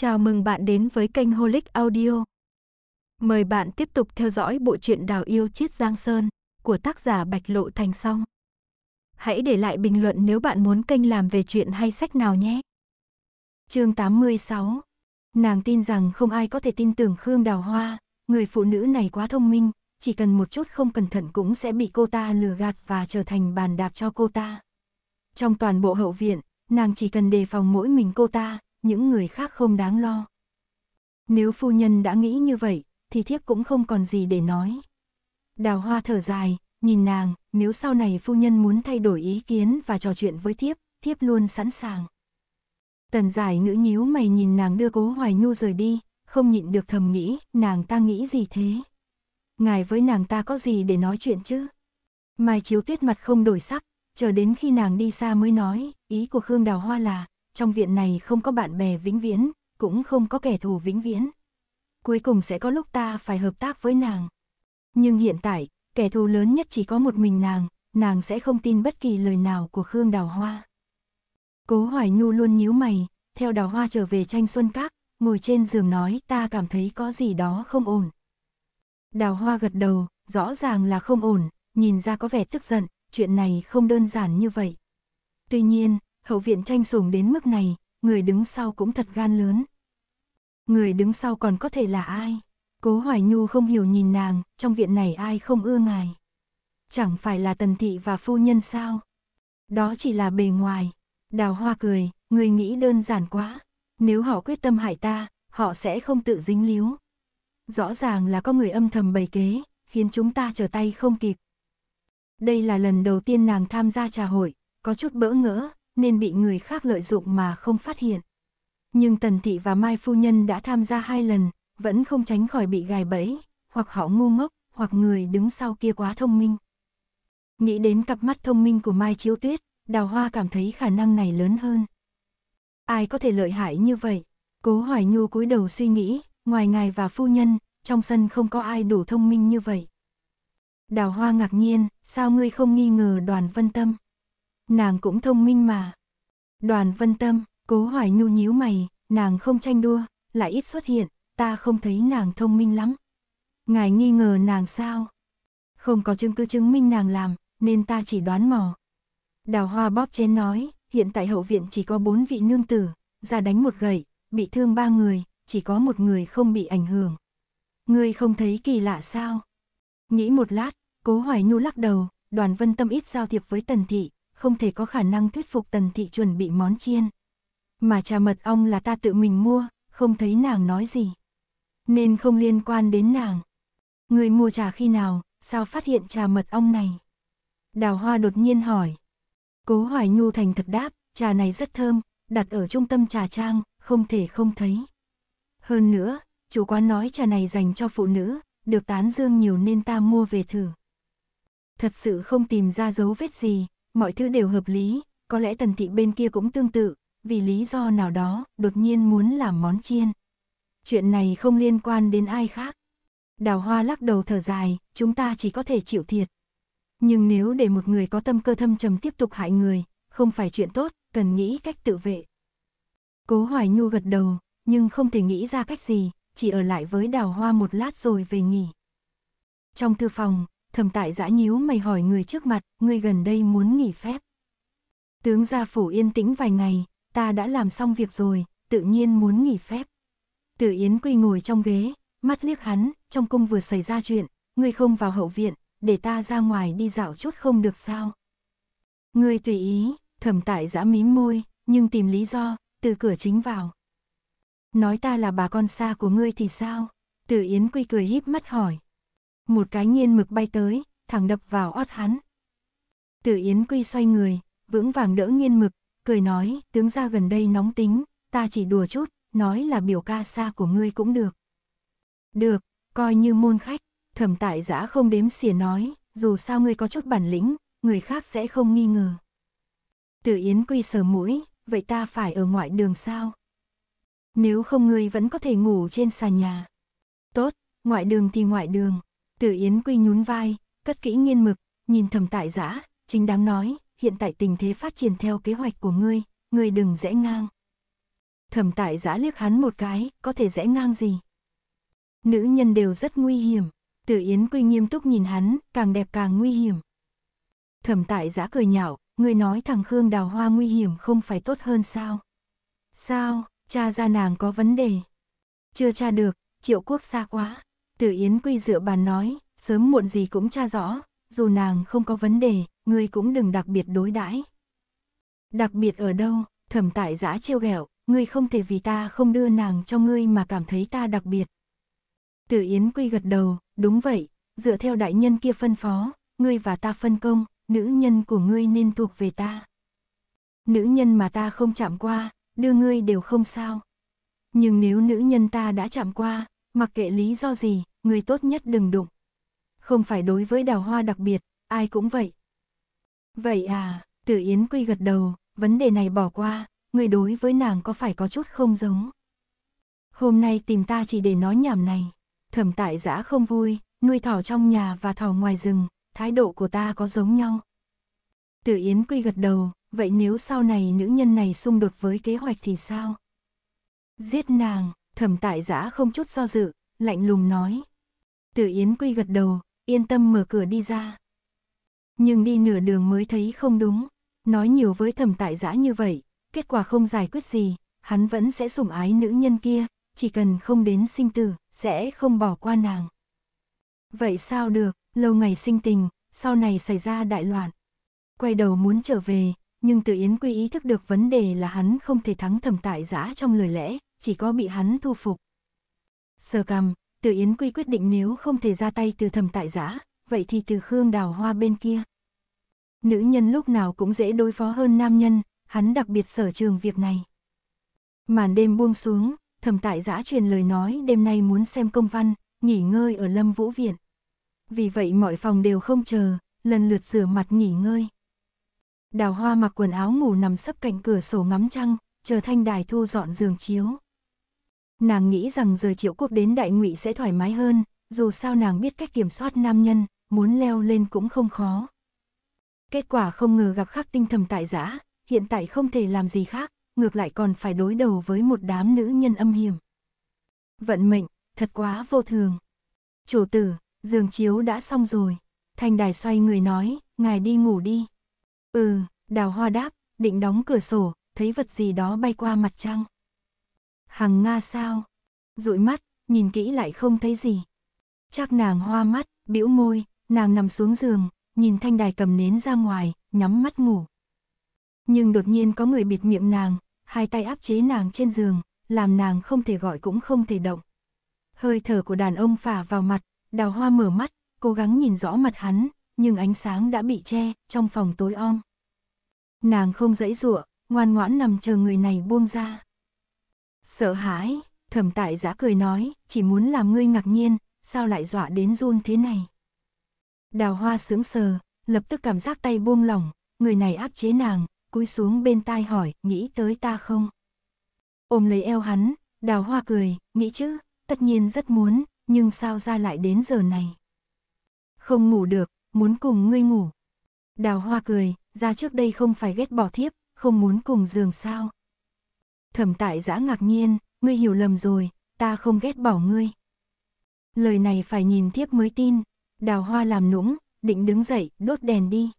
Chào mừng bạn đến với kênh Holic Audio. Mời bạn tiếp tục theo dõi bộ truyện Đào yêu chiết Giang Sơn của tác giả Bạch Lộ Thành Song. Hãy để lại bình luận nếu bạn muốn kênh làm về chuyện hay sách nào nhé. Chương 86. Nàng tin rằng không ai có thể tin tưởng Khương Đào Hoa, người phụ nữ này quá thông minh, chỉ cần một chút không cẩn thận cũng sẽ bị cô ta lừa gạt và trở thành bàn đạp cho cô ta. Trong toàn bộ hậu viện, nàng chỉ cần đề phòng mỗi mình cô ta, những người khác không đáng lo. Nếu phu nhân đã nghĩ như vậy, thì thiếp cũng không còn gì để nói. Đào hoa thở dài, nhìn nàng, nếu sau này phu nhân muốn thay đổi ý kiến và trò chuyện với thiếp, thiếp luôn sẵn sàng. Tần giải ngữ nhíu mày nhìn nàng đưa cố hoài nhu rời đi, không nhịn được thầm nghĩ, nàng ta nghĩ gì thế? Ngài với nàng ta có gì để nói chuyện chứ? Mai chiếu tuyết mặt không đổi sắc, chờ đến khi nàng đi xa mới nói, ý của Khương Đào Hoa là, trong viện này không có bạn bè vĩnh viễn, cũng không có kẻ thù vĩnh viễn. Cuối cùng sẽ có lúc ta phải hợp tác với nàng. Nhưng hiện tại, kẻ thù lớn nhất chỉ có một mình nàng, nàng sẽ không tin bất kỳ lời nào của Khương Đào Hoa. Cố Hoài Nhu luôn nhíu mày, theo Đào Hoa trở về tranh xuân các, ngồi trên giường nói ta cảm thấy có gì đó không ổn. Đào Hoa gật đầu, rõ ràng là không ổn, nhìn ra có vẻ tức giận, chuyện này không đơn giản như vậy. Tuy nhiên, hậu viện tranh sủng đến mức này, người đứng sau cũng thật gan lớn. Người đứng sau còn có thể là ai? Cố Hoài Nhu không hiểu nhìn nàng, trong viện này ai không ưa ngài. Chẳng phải là tần thị và phu nhân sao? Đó chỉ là bề ngoài. Đào hoa cười, người nghĩ đơn giản quá. Nếu họ quyết tâm hại ta, họ sẽ không tự dính líu. Rõ ràng là có người âm thầm bày kế, khiến chúng ta trở tay không kịp. Đây là lần đầu tiên nàng tham gia trà hội, có chút bỡ ngỡ, nên bị người khác lợi dụng mà không phát hiện. Nhưng Tần Thị và Mai Phu Nhân đã tham gia hai lần, vẫn không tránh khỏi bị gài bẫy, hoặc họ ngu ngốc, hoặc người đứng sau kia quá thông minh. Nghĩ đến cặp mắt thông minh của Mai Chiếu Tuyết, Đào Hoa cảm thấy khả năng này lớn hơn. Ai có thể lợi hại như vậy? Cố Hoài Nhu cúi đầu suy nghĩ, ngoài ngài và phu nhân, trong sân không có ai đủ thông minh như vậy. Đào Hoa ngạc nhiên, sao ngươi không nghi ngờ đoàn vân tâm? nàng cũng thông minh mà. Đoàn vân tâm, cố hoài nhu nhíu mày, nàng không tranh đua, lại ít xuất hiện, ta không thấy nàng thông minh lắm. Ngài nghi ngờ nàng sao? Không có chứng cứ chứng minh nàng làm, nên ta chỉ đoán mò. Đào hoa bóp chén nói, hiện tại hậu viện chỉ có bốn vị nương tử, ra đánh một gậy, bị thương ba người, chỉ có một người không bị ảnh hưởng. Ngươi không thấy kỳ lạ sao? Nghĩ một lát, cố hoài nhu lắc đầu, đoàn vân tâm ít giao thiệp với tần thị, không thể có khả năng thuyết phục tần thị chuẩn bị món chiên. Mà trà mật ong là ta tự mình mua, không thấy nàng nói gì. Nên không liên quan đến nàng. Người mua trà khi nào, sao phát hiện trà mật ong này? Đào hoa đột nhiên hỏi. Cố hoài nhu thành thật đáp, trà này rất thơm, đặt ở trung tâm trà trang, không thể không thấy. Hơn nữa, chủ quán nói trà này dành cho phụ nữ, được tán dương nhiều nên ta mua về thử. Thật sự không tìm ra dấu vết gì, mọi thứ đều hợp lý, có lẽ tần thị bên kia cũng tương tự, vì lý do nào đó, đột nhiên muốn làm món chiên. Chuyện này không liên quan đến ai khác. Đào hoa lắc đầu thở dài, chúng ta chỉ có thể chịu thiệt. Nhưng nếu để một người có tâm cơ thâm trầm tiếp tục hại người, không phải chuyện tốt, cần nghĩ cách tự vệ. Cố Hoài Nhu gật đầu, nhưng không thể nghĩ ra cách gì, chỉ ở lại với đào hoa một lát rồi về nghỉ. Trong thư phòng, thầm tại giã nhíu mày hỏi người trước mặt, người gần đây muốn nghỉ phép. Tướng gia phủ yên tĩnh vài ngày, ta đã làm xong việc rồi, tự nhiên muốn nghỉ phép. Tử Yến Quy ngồi trong ghế, mắt liếc hắn, trong cung vừa xảy ra chuyện, người không vào hậu viện, để ta ra ngoài đi dạo chút không được sao. Người tùy ý, thẩm tại giã mím môi, nhưng tìm lý do, từ cửa chính vào. Nói ta là bà con xa của ngươi thì sao? Tử Yến Quy cười híp mắt hỏi một cái nghiên mực bay tới, thẳng đập vào ót hắn. Tử Yến Quy xoay người, vững vàng đỡ nghiên mực, cười nói, tướng ra gần đây nóng tính, ta chỉ đùa chút, nói là biểu ca xa của ngươi cũng được. Được, coi như môn khách, thẩm tại giã không đếm xỉa nói, dù sao ngươi có chút bản lĩnh, người khác sẽ không nghi ngờ. Tử Yến Quy sờ mũi, vậy ta phải ở ngoại đường sao? Nếu không ngươi vẫn có thể ngủ trên sàn nhà. Tốt, ngoại đường thì ngoại đường. Tử Yến Quy nhún vai, cất kỹ nghiên mực, nhìn thầm tại giã, chính đáng nói, hiện tại tình thế phát triển theo kế hoạch của ngươi, ngươi đừng rẽ ngang. Thẩm tại giã liếc hắn một cái, có thể rẽ ngang gì? Nữ nhân đều rất nguy hiểm, tử Yến Quy nghiêm túc nhìn hắn, càng đẹp càng nguy hiểm. Thẩm tại giã cười nhạo, người nói thằng Khương đào hoa nguy hiểm không phải tốt hơn sao? Sao, cha ra nàng có vấn đề? Chưa tra được, triệu quốc xa quá. Tử Yến Quy dựa bàn nói, sớm muộn gì cũng tra rõ, dù nàng không có vấn đề, ngươi cũng đừng đặc biệt đối đãi. Đặc biệt ở đâu, thẩm tại giã trêu ghẹo, ngươi không thể vì ta không đưa nàng cho ngươi mà cảm thấy ta đặc biệt. Tử Yến Quy gật đầu, đúng vậy, dựa theo đại nhân kia phân phó, ngươi và ta phân công, nữ nhân của ngươi nên thuộc về ta. Nữ nhân mà ta không chạm qua, đưa ngươi đều không sao. Nhưng nếu nữ nhân ta đã chạm qua, mặc kệ lý do gì, người tốt nhất đừng đụng. Không phải đối với đào hoa đặc biệt, ai cũng vậy. Vậy à, Tử Yến Quy gật đầu, vấn đề này bỏ qua, người đối với nàng có phải có chút không giống. Hôm nay tìm ta chỉ để nói nhảm này, thẩm tại giã không vui, nuôi thỏ trong nhà và thỏ ngoài rừng, thái độ của ta có giống nhau. Tử Yến Quy gật đầu, vậy nếu sau này nữ nhân này xung đột với kế hoạch thì sao? Giết nàng, Thẩm tại giã không chút do dự, lạnh lùng nói. Tử Yến Quy gật đầu, yên tâm mở cửa đi ra. Nhưng đi nửa đường mới thấy không đúng, nói nhiều với thẩm tại giã như vậy, kết quả không giải quyết gì, hắn vẫn sẽ sủng ái nữ nhân kia, chỉ cần không đến sinh tử, sẽ không bỏ qua nàng. Vậy sao được, lâu ngày sinh tình, sau này xảy ra đại loạn. Quay đầu muốn trở về, nhưng Tử Yến Quy ý thức được vấn đề là hắn không thể thắng thẩm tại giã trong lời lẽ, chỉ có bị hắn thu phục. Sờ cầm, từ Yến Quy quyết định nếu không thể ra tay từ thầm tại giã, vậy thì từ Khương đào hoa bên kia. Nữ nhân lúc nào cũng dễ đối phó hơn nam nhân, hắn đặc biệt sở trường việc này. Màn đêm buông xuống, thầm tại giã truyền lời nói đêm nay muốn xem công văn, nghỉ ngơi ở Lâm Vũ Viện. Vì vậy mọi phòng đều không chờ, lần lượt rửa mặt nghỉ ngơi. Đào hoa mặc quần áo ngủ nằm sấp cạnh cửa sổ ngắm trăng, chờ thanh đài thu dọn giường chiếu. Nàng nghĩ rằng rời triệu quốc đến đại ngụy sẽ thoải mái hơn, dù sao nàng biết cách kiểm soát nam nhân, muốn leo lên cũng không khó. Kết quả không ngờ gặp khắc tinh thầm tại giã, hiện tại không thể làm gì khác, ngược lại còn phải đối đầu với một đám nữ nhân âm hiểm. Vận mệnh, thật quá vô thường. Chủ tử, giường chiếu đã xong rồi. Thành đài xoay người nói, ngài đi ngủ đi. Ừ, đào hoa đáp, định đóng cửa sổ, thấy vật gì đó bay qua mặt trăng. Hằng Nga sao? Dụi mắt, nhìn kỹ lại không thấy gì. Chắc nàng hoa mắt, bĩu môi, nàng nằm xuống giường, nhìn thanh đài cầm nến ra ngoài, nhắm mắt ngủ. Nhưng đột nhiên có người bịt miệng nàng, hai tay áp chế nàng trên giường, làm nàng không thể gọi cũng không thể động. Hơi thở của đàn ông phả vào mặt, đào hoa mở mắt, cố gắng nhìn rõ mặt hắn, nhưng ánh sáng đã bị che, trong phòng tối om. Nàng không dãy dụa, ngoan ngoãn nằm chờ người này buông ra. Sợ hãi, thẩm tại giã cười nói, chỉ muốn làm ngươi ngạc nhiên, sao lại dọa đến run thế này. Đào hoa sững sờ, lập tức cảm giác tay buông lỏng, người này áp chế nàng, cúi xuống bên tai hỏi, nghĩ tới ta không? Ôm lấy eo hắn, đào hoa cười, nghĩ chứ, tất nhiên rất muốn, nhưng sao ra lại đến giờ này? Không ngủ được, muốn cùng ngươi ngủ. Đào hoa cười, ra trước đây không phải ghét bỏ thiếp, không muốn cùng giường sao? Thẩm tại giã ngạc nhiên, ngươi hiểu lầm rồi, ta không ghét bỏ ngươi. Lời này phải nhìn tiếp mới tin, đào hoa làm nũng, định đứng dậy, đốt đèn đi.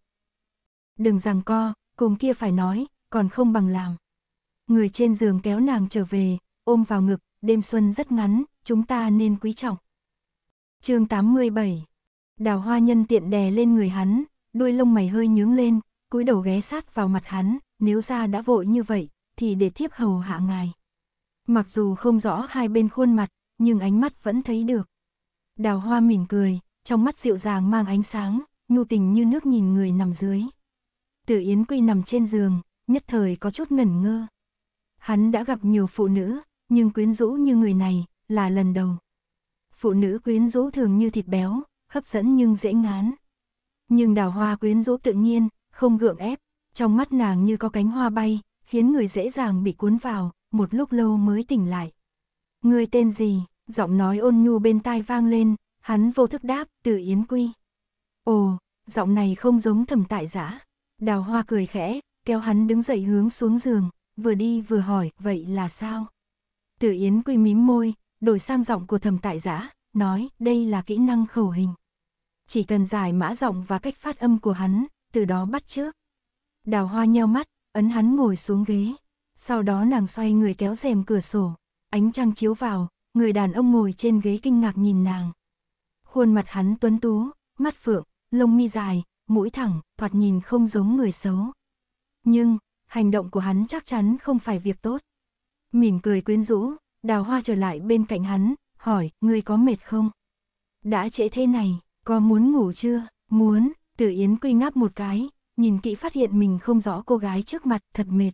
Đừng rằng co, cùng kia phải nói, còn không bằng làm. Người trên giường kéo nàng trở về, ôm vào ngực, đêm xuân rất ngắn, chúng ta nên quý trọng. chương 87 Đào hoa nhân tiện đè lên người hắn, đuôi lông mày hơi nhướng lên, cúi đầu ghé sát vào mặt hắn, nếu ra đã vội như vậy, thì để thiếp hầu hạ ngài. Mặc dù không rõ hai bên khuôn mặt, nhưng ánh mắt vẫn thấy được. Đào hoa mỉm cười, trong mắt dịu dàng mang ánh sáng, nhu tình như nước nhìn người nằm dưới. Tử Yến Quy nằm trên giường, nhất thời có chút ngẩn ngơ. Hắn đã gặp nhiều phụ nữ, nhưng quyến rũ như người này là lần đầu. Phụ nữ quyến rũ thường như thịt béo, hấp dẫn nhưng dễ ngán. Nhưng đào hoa quyến rũ tự nhiên, không gượng ép, trong mắt nàng như có cánh hoa bay, khiến người dễ dàng bị cuốn vào, một lúc lâu mới tỉnh lại. Người tên gì? Giọng nói ôn nhu bên tai vang lên, hắn vô thức đáp, từ Yến Quy. Ồ, giọng này không giống thẩm tại giả. Đào hoa cười khẽ, kéo hắn đứng dậy hướng xuống giường, vừa đi vừa hỏi, vậy là sao? Tử Yến Quy mím môi, đổi sang giọng của thẩm tại giả, nói, đây là kỹ năng khẩu hình. Chỉ cần giải mã giọng và cách phát âm của hắn, từ đó bắt trước. Đào hoa nheo mắt, ấn hắn ngồi xuống ghế. Sau đó nàng xoay người kéo rèm cửa sổ, ánh trăng chiếu vào, người đàn ông ngồi trên ghế kinh ngạc nhìn nàng. Khuôn mặt hắn tuấn tú, mắt phượng, lông mi dài, mũi thẳng, thoạt nhìn không giống người xấu. Nhưng, hành động của hắn chắc chắn không phải việc tốt. Mỉm cười quyến rũ, đào hoa trở lại bên cạnh hắn, hỏi, ngươi có mệt không? Đã trễ thế này, có muốn ngủ chưa? Muốn, tự yến quy ngáp một cái, nhìn kỹ phát hiện mình không rõ cô gái trước mặt, thật mệt.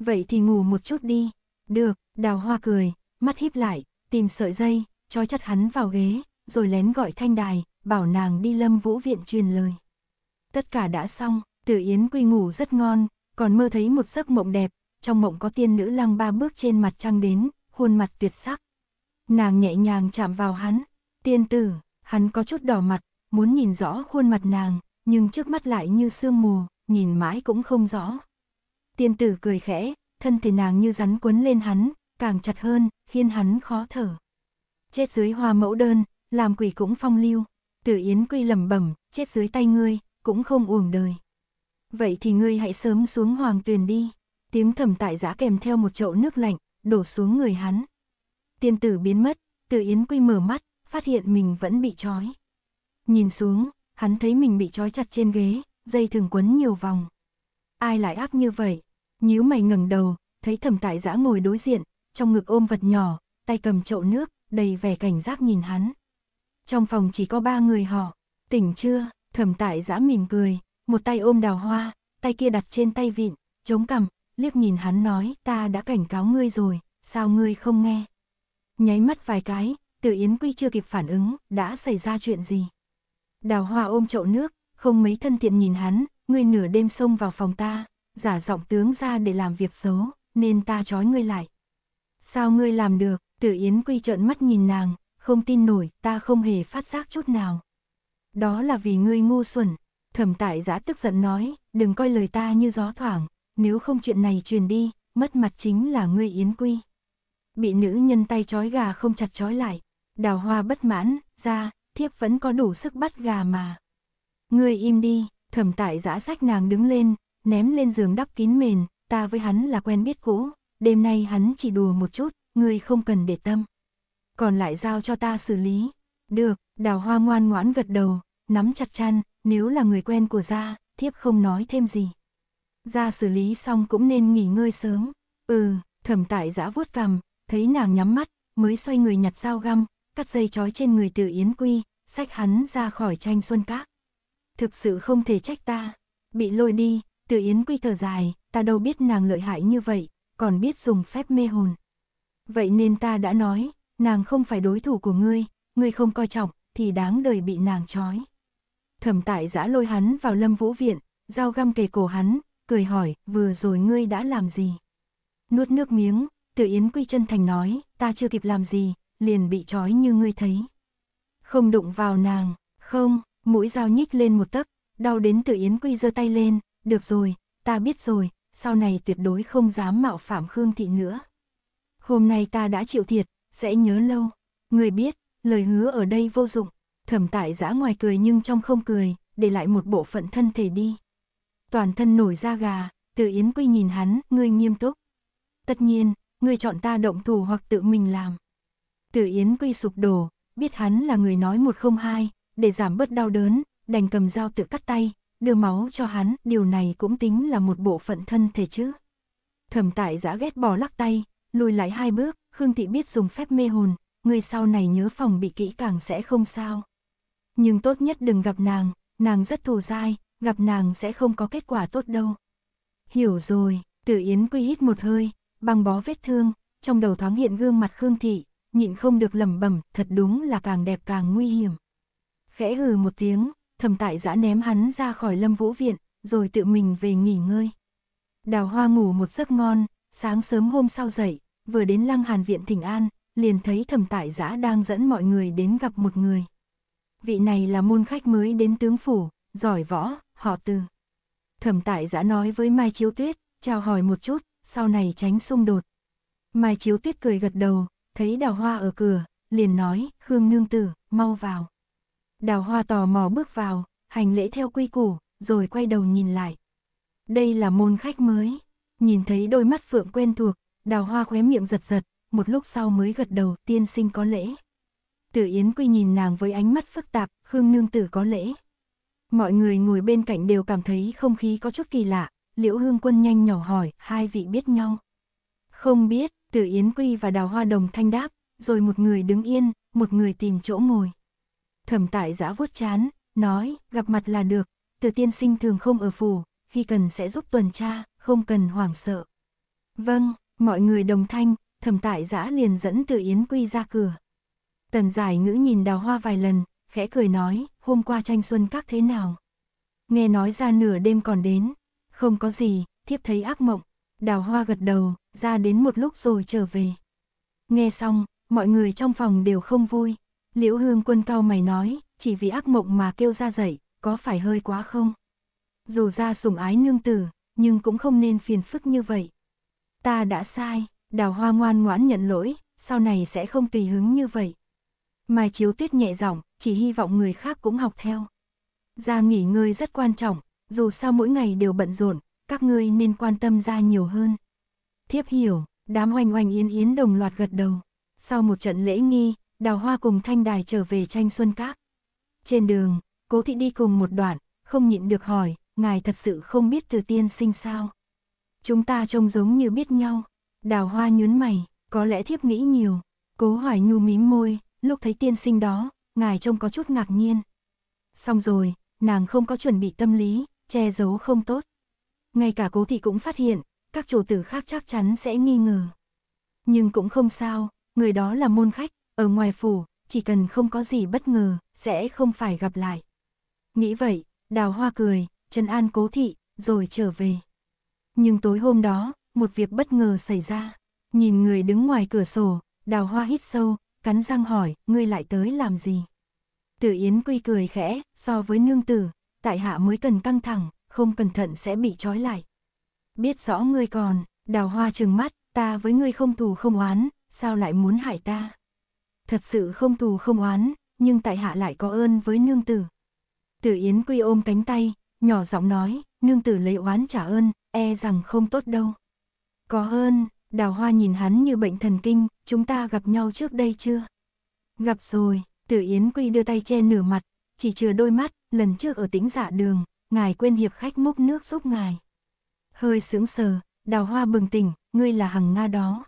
Vậy thì ngủ một chút đi. Được, đào hoa cười, mắt híp lại, tìm sợi dây, trói chặt hắn vào ghế, rồi lén gọi thanh đài, bảo nàng đi lâm vũ viện truyền lời. Tất cả đã xong, tử yến quy ngủ rất ngon, còn mơ thấy một giấc mộng đẹp, trong mộng có tiên nữ lăng ba bước trên mặt trăng đến, khuôn mặt tuyệt sắc. Nàng nhẹ nhàng chạm vào hắn, tiên tử, hắn có chút đỏ mặt, muốn nhìn rõ khuôn mặt nàng, nhưng trước mắt lại như sương mù, nhìn mãi cũng không rõ. Tiên tử cười khẽ, thân thể nàng như rắn quấn lên hắn, càng chặt hơn, khiến hắn khó thở. Chết dưới hoa mẫu đơn, làm quỷ cũng phong lưu. Tử Yến Quy lầm bẩm, chết dưới tay ngươi, cũng không uổng đời. Vậy thì ngươi hãy sớm xuống hoàng tuyền đi. Tiếng thầm tại giã kèm theo một chậu nước lạnh, đổ xuống người hắn. Tiên tử biến mất, Tử Yến Quy mở mắt, phát hiện mình vẫn bị trói. Nhìn xuống, hắn thấy mình bị trói chặt trên ghế, dây thường quấn nhiều vòng. Ai lại ác như vậy? Nhíu mày ngẩng đầu, thấy thẩm tại giã ngồi đối diện, trong ngực ôm vật nhỏ, tay cầm chậu nước, đầy vẻ cảnh giác nhìn hắn. Trong phòng chỉ có ba người họ, tỉnh chưa, thẩm tại giã mỉm cười, một tay ôm đào hoa, tay kia đặt trên tay vịn, chống cằm, liếc nhìn hắn nói ta đã cảnh cáo ngươi rồi, sao ngươi không nghe. Nháy mắt vài cái, từ Yến Quy chưa kịp phản ứng, đã xảy ra chuyện gì. Đào hoa ôm chậu nước, không mấy thân thiện nhìn hắn, ngươi nửa đêm xông vào phòng ta, giả giọng tướng ra để làm việc xấu, nên ta trói ngươi lại. Sao ngươi làm được, tử yến quy trợn mắt nhìn nàng, không tin nổi, ta không hề phát giác chút nào. Đó là vì ngươi ngu xuẩn, thẩm tại giã tức giận nói, đừng coi lời ta như gió thoảng, nếu không chuyện này truyền đi, mất mặt chính là ngươi yến quy. Bị nữ nhân tay trói gà không chặt trói lại, đào hoa bất mãn, ra, thiếp vẫn có đủ sức bắt gà mà. Ngươi im đi, thẩm tại giã sách nàng đứng lên, ném lên giường đắp kín mền, ta với hắn là quen biết cũ, đêm nay hắn chỉ đùa một chút, ngươi không cần để tâm. Còn lại giao cho ta xử lý. Được, đào hoa ngoan ngoãn gật đầu, nắm chặt chăn, nếu là người quen của gia, thiếp không nói thêm gì. Gia xử lý xong cũng nên nghỉ ngơi sớm. Ừ, thẩm tại giã vuốt cằm, thấy nàng nhắm mắt, mới xoay người nhặt dao găm, cắt dây trói trên người từ Yến Quy, sách hắn ra khỏi tranh xuân các. Thực sự không thể trách ta, bị lôi đi, từ Yến Quy thở dài, ta đâu biết nàng lợi hại như vậy, còn biết dùng phép mê hồn. Vậy nên ta đã nói, nàng không phải đối thủ của ngươi, ngươi không coi trọng, thì đáng đời bị nàng trói. Thẩm tại giã lôi hắn vào lâm vũ viện, dao găm kề cổ hắn, cười hỏi, vừa rồi ngươi đã làm gì? Nuốt nước miếng, từ Yến Quy chân thành nói, ta chưa kịp làm gì, liền bị trói như ngươi thấy. Không đụng vào nàng, không, mũi dao nhích lên một tấc, đau đến tự Yến Quy giơ tay lên, được rồi, ta biết rồi, sau này tuyệt đối không dám mạo phạm Khương Thị nữa. Hôm nay ta đã chịu thiệt, sẽ nhớ lâu. Người biết, lời hứa ở đây vô dụng, thẩm tại giã ngoài cười nhưng trong không cười, để lại một bộ phận thân thể đi. Toàn thân nổi da gà, tự Yến Quy nhìn hắn, ngươi nghiêm túc. Tất nhiên, ngươi chọn ta động thủ hoặc tự mình làm. Tử Yến Quy sụp đổ, biết hắn là người nói một không hai, để giảm bớt đau đớn, đành cầm dao tự cắt tay, đưa máu cho hắn, điều này cũng tính là một bộ phận thân thể chứ. Thẩm tại giã ghét bỏ lắc tay, lùi lại hai bước, Khương Thị biết dùng phép mê hồn, người sau này nhớ phòng bị kỹ càng sẽ không sao. Nhưng tốt nhất đừng gặp nàng, nàng rất thù dai, gặp nàng sẽ không có kết quả tốt đâu. Hiểu rồi, Tử Yến quy hít một hơi, băng bó vết thương, trong đầu thoáng hiện gương mặt Khương Thị, nhịn không được lẩm bẩm thật đúng là càng đẹp càng nguy hiểm. Khẽ hừ một tiếng, thầm tại giã ném hắn ra khỏi lâm vũ viện, rồi tự mình về nghỉ ngơi. Đào hoa ngủ một giấc ngon, sáng sớm hôm sau dậy, vừa đến lăng hàn viện thỉnh an, liền thấy thầm tại giã đang dẫn mọi người đến gặp một người. Vị này là môn khách mới đến tướng phủ, giỏi võ, họ từ. Thẩm tại giã nói với Mai Chiếu Tuyết, chào hỏi một chút, sau này tránh xung đột. Mai Chiếu Tuyết cười gật đầu, thấy đào hoa ở cửa, liền nói, Khương nương tử, mau vào. Đào hoa tò mò bước vào, hành lễ theo quy củ, rồi quay đầu nhìn lại. Đây là môn khách mới, nhìn thấy đôi mắt phượng quen thuộc, đào hoa khóe miệng giật giật, một lúc sau mới gật đầu tiên sinh có lễ. Tử Yến Quy nhìn nàng với ánh mắt phức tạp, Khương nương tử có lễ. Mọi người ngồi bên cạnh đều cảm thấy không khí có chút kỳ lạ, Liễu Hương Quân nhanh nhỏ hỏi, hai vị biết nhau. Không biết, Tử Yến Quy và Đào Hoa Đồng thanh đáp, rồi một người đứng yên, một người tìm chỗ ngồi. Thẩm tại giã vuốt chán, nói, gặp mặt là được, từ tiên sinh thường không ở phủ, khi cần sẽ giúp tuần tra, không cần hoảng sợ. Vâng, mọi người đồng thanh, thẩm tại giã liền dẫn từ Yến Quy ra cửa. Tần giải ngữ nhìn đào hoa vài lần, khẽ cười nói, hôm qua tranh xuân các thế nào. Nghe nói ra nửa đêm còn đến, không có gì, thiếp thấy ác mộng, đào hoa gật đầu, ra đến một lúc rồi trở về. Nghe xong, mọi người trong phòng đều không vui. Liễu Hương quân cao mày nói, chỉ vì ác mộng mà kêu ra dậy, có phải hơi quá không? Dù ra sủng ái nương tử, nhưng cũng không nên phiền phức như vậy. Ta đã sai, đào hoa ngoan ngoãn nhận lỗi, sau này sẽ không tùy hứng như vậy. Mai Chiếu Tuyết nhẹ giọng, chỉ hy vọng người khác cũng học theo. Ra nghỉ ngơi rất quan trọng, dù sao mỗi ngày đều bận rộn, các ngươi nên quan tâm ra nhiều hơn thiếp hiểu, đám oanh oanh yến yến đồng loạt gật đầu. Sau một trận lễ nghi, đào hoa cùng thanh đài trở về tranh xuân các. Trên đường, cố thị đi cùng một đoạn, không nhịn được hỏi, ngài thật sự không biết từ tiên sinh sao. Chúng ta trông giống như biết nhau, đào hoa nhún mày, có lẽ thiếp nghĩ nhiều. Cố hỏi nhu mím môi, lúc thấy tiên sinh đó, ngài trông có chút ngạc nhiên. Xong rồi, nàng không có chuẩn bị tâm lý, che giấu không tốt. Ngay cả cố thị cũng phát hiện, các chủ tử khác chắc chắn sẽ nghi ngờ. Nhưng cũng không sao, người đó là môn khách, ở ngoài phủ, chỉ cần không có gì bất ngờ, sẽ không phải gặp lại. Nghĩ vậy, đào hoa cười, Trần An cố thị, rồi trở về. Nhưng tối hôm đó, một việc bất ngờ xảy ra. Nhìn người đứng ngoài cửa sổ, đào hoa hít sâu, cắn răng hỏi, ngươi lại tới làm gì? Tử Yến quy cười khẽ, so với nương tử, tại hạ mới cần căng thẳng, không cẩn thận sẽ bị trói lại. Biết rõ ngươi còn, đào hoa trừng mắt, ta với ngươi không thù không oán, sao lại muốn hại ta? Thật sự không thù không oán, nhưng tại hạ lại có ơn với nương tử. Tử Yến Quy ôm cánh tay, nhỏ giọng nói, nương tử lấy oán trả ơn, e rằng không tốt đâu. Có ơn, đào hoa nhìn hắn như bệnh thần kinh, chúng ta gặp nhau trước đây chưa? Gặp rồi, tử Yến Quy đưa tay che nửa mặt, chỉ chừa đôi mắt, lần trước ở tĩnh dạ đường, ngài quên hiệp khách múc nước giúp ngài hơi sướng sờ, đào hoa bừng tỉnh, ngươi là hằng Nga đó.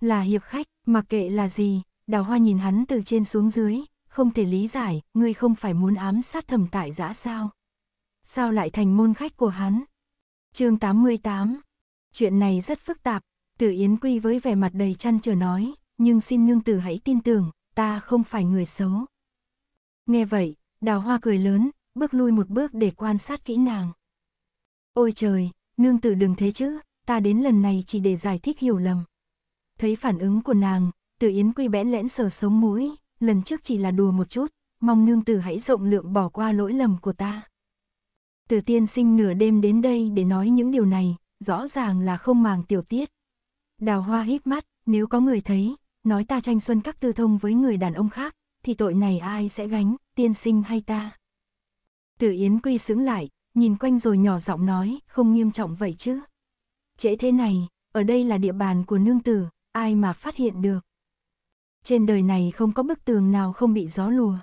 Là hiệp khách, mặc kệ là gì, đào hoa nhìn hắn từ trên xuống dưới, không thể lý giải, ngươi không phải muốn ám sát thầm tại giã sao. Sao lại thành môn khách của hắn? chương 88 Chuyện này rất phức tạp, Tử Yến Quy với vẻ mặt đầy chăn trở nói, nhưng xin nương tử hãy tin tưởng, ta không phải người xấu. Nghe vậy, đào hoa cười lớn, bước lui một bước để quan sát kỹ nàng. Ôi trời, Nương tử đừng thế chứ, ta đến lần này chỉ để giải thích hiểu lầm. Thấy phản ứng của nàng, Tử Yến Quy bẽn lẽn sờ sống mũi, lần trước chỉ là đùa một chút, mong nương tử hãy rộng lượng bỏ qua lỗi lầm của ta. Tử tiên sinh nửa đêm đến đây để nói những điều này, rõ ràng là không màng tiểu tiết. Đào hoa híp mắt, nếu có người thấy, nói ta tranh xuân các tư thông với người đàn ông khác, thì tội này ai sẽ gánh, tiên sinh hay ta? Tử Yến Quy sững lại, nhìn quanh rồi nhỏ giọng nói, không nghiêm trọng vậy chứ. Trễ thế này, ở đây là địa bàn của nương tử, ai mà phát hiện được. Trên đời này không có bức tường nào không bị gió lùa.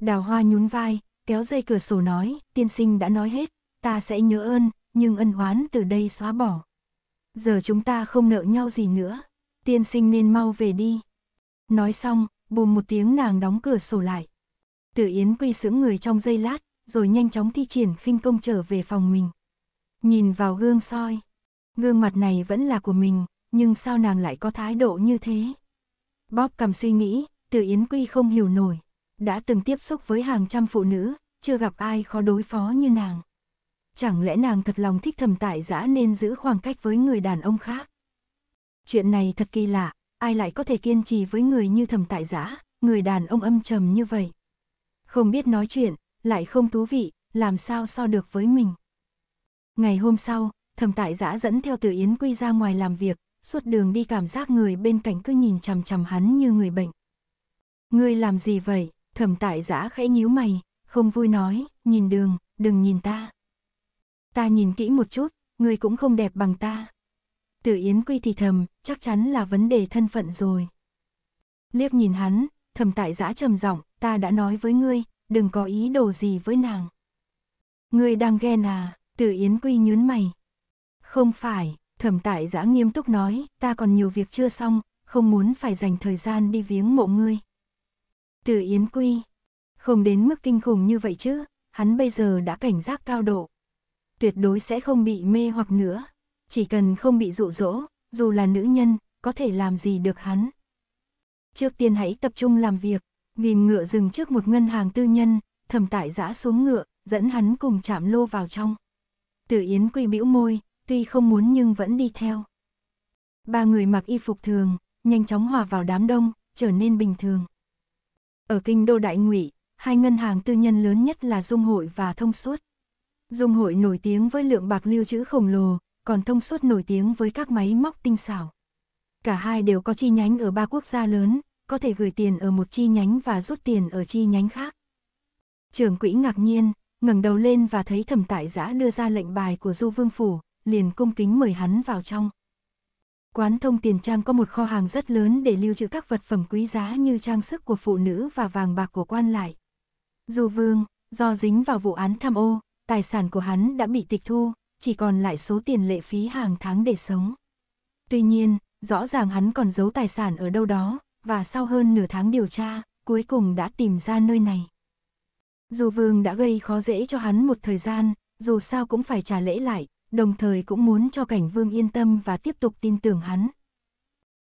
Đào hoa nhún vai, kéo dây cửa sổ nói, tiên sinh đã nói hết, ta sẽ nhớ ơn, nhưng ân oán từ đây xóa bỏ. Giờ chúng ta không nợ nhau gì nữa, tiên sinh nên mau về đi. Nói xong, bùm một tiếng nàng đóng cửa sổ lại. Tử Yến quy sững người trong giây lát, rồi nhanh chóng thi triển khinh công trở về phòng mình. Nhìn vào gương soi, gương mặt này vẫn là của mình, nhưng sao nàng lại có thái độ như thế? Bóp cầm suy nghĩ, từ Yến Quy không hiểu nổi, đã từng tiếp xúc với hàng trăm phụ nữ, chưa gặp ai khó đối phó như nàng. Chẳng lẽ nàng thật lòng thích thầm tại giã nên giữ khoảng cách với người đàn ông khác? Chuyện này thật kỳ lạ, ai lại có thể kiên trì với người như thầm tại giã, người đàn ông âm trầm như vậy? Không biết nói chuyện, lại không thú vị, làm sao so được với mình. Ngày hôm sau, thầm tại giã dẫn theo từ Yến Quy ra ngoài làm việc, suốt đường đi cảm giác người bên cạnh cứ nhìn chằm chằm hắn như người bệnh. Ngươi làm gì vậy? thầm tại giã khẽ nhíu mày, không vui nói, nhìn đường, đừng nhìn ta. Ta nhìn kỹ một chút, ngươi cũng không đẹp bằng ta. Tử Yến Quy thì thầm, chắc chắn là vấn đề thân phận rồi. Liếc nhìn hắn, thầm tại giã trầm giọng, ta đã nói với ngươi, đừng có ý đồ gì với nàng. Ngươi đang ghen à, Tử Yến Quy nhún mày. Không phải, thẩm tại giã nghiêm túc nói, ta còn nhiều việc chưa xong, không muốn phải dành thời gian đi viếng mộ ngươi. Tử Yến Quy, không đến mức kinh khủng như vậy chứ, hắn bây giờ đã cảnh giác cao độ. Tuyệt đối sẽ không bị mê hoặc nữa, chỉ cần không bị dụ dỗ, dù là nữ nhân, có thể làm gì được hắn. Trước tiên hãy tập trung làm việc, Ghim ngựa dừng trước một ngân hàng tư nhân, thẩm tại giã xuống ngựa, dẫn hắn cùng chạm lô vào trong. Tử Yến quy bĩu môi, tuy không muốn nhưng vẫn đi theo. Ba người mặc y phục thường, nhanh chóng hòa vào đám đông, trở nên bình thường. Ở kinh đô đại ngụy, hai ngân hàng tư nhân lớn nhất là Dung Hội và Thông Suốt. Dung Hội nổi tiếng với lượng bạc lưu trữ khổng lồ, còn Thông Suốt nổi tiếng với các máy móc tinh xảo. Cả hai đều có chi nhánh ở ba quốc gia lớn, có thể gửi tiền ở một chi nhánh và rút tiền ở chi nhánh khác. Trưởng quỹ ngạc nhiên, ngẩng đầu lên và thấy thẩm tại giã đưa ra lệnh bài của Du Vương Phủ, liền cung kính mời hắn vào trong. Quán thông tiền trang có một kho hàng rất lớn để lưu trữ các vật phẩm quý giá như trang sức của phụ nữ và vàng bạc của quan lại. Du Vương, do dính vào vụ án tham ô, tài sản của hắn đã bị tịch thu, chỉ còn lại số tiền lệ phí hàng tháng để sống. Tuy nhiên, rõ ràng hắn còn giấu tài sản ở đâu đó, và sau hơn nửa tháng điều tra, cuối cùng đã tìm ra nơi này. Dù vương đã gây khó dễ cho hắn một thời gian, dù sao cũng phải trả lễ lại, đồng thời cũng muốn cho cảnh vương yên tâm và tiếp tục tin tưởng hắn.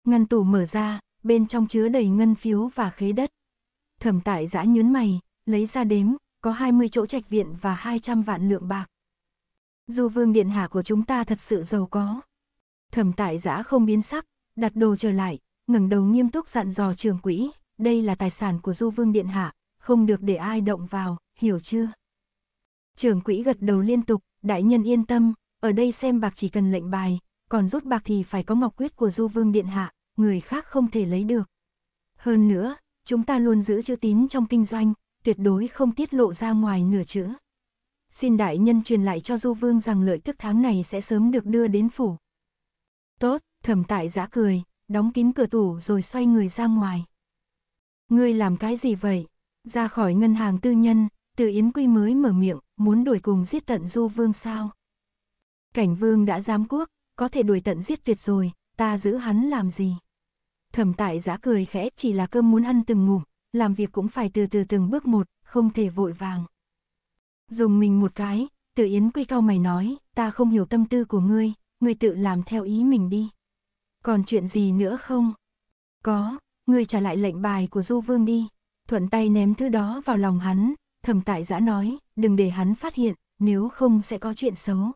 Ngăn tủ mở ra, bên trong chứa đầy ngân phiếu và khế đất. Thẩm tại giã nhớn mày, lấy ra đếm, có 20 chỗ trạch viện và 200 vạn lượng bạc. Dù vương điện hạ của chúng ta thật sự giàu có. Thẩm tại giã không biến sắc, đặt đồ trở lại, ngẩng đầu nghiêm túc dặn dò trường quỹ, đây là tài sản của Du Vương Điện Hạ, không được để ai động vào, hiểu chưa? trường quỹ gật đầu liên tục, đại nhân yên tâm, ở đây xem bạc chỉ cần lệnh bài, còn rút bạc thì phải có ngọc quyết của Du Vương Điện Hạ, người khác không thể lấy được. Hơn nữa, chúng ta luôn giữ chữ tín trong kinh doanh, tuyệt đối không tiết lộ ra ngoài nửa chữ. Xin đại nhân truyền lại cho Du Vương rằng lợi tức tháng này sẽ sớm được đưa đến phủ. Tốt, thẩm tại giã cười, đóng kín cửa tủ rồi xoay người ra ngoài. Ngươi làm cái gì vậy? Ra khỏi ngân hàng tư nhân, từ Yến Quy mới mở miệng, muốn đuổi cùng giết tận Du Vương sao? Cảnh Vương đã giám quốc, có thể đuổi tận giết tuyệt rồi, ta giữ hắn làm gì? Thẩm tại giã cười khẽ chỉ là cơm muốn ăn từng ngủ, làm việc cũng phải từ từ từng bước một, không thể vội vàng. Dùng mình một cái, Tử Yến Quy cao mày nói, ta không hiểu tâm tư của ngươi, ngươi tự làm theo ý mình đi. Còn chuyện gì nữa không? Có, ngươi trả lại lệnh bài của Du Vương đi. Thuận tay ném thứ đó vào lòng hắn, thầm tại giã nói, đừng để hắn phát hiện, nếu không sẽ có chuyện xấu.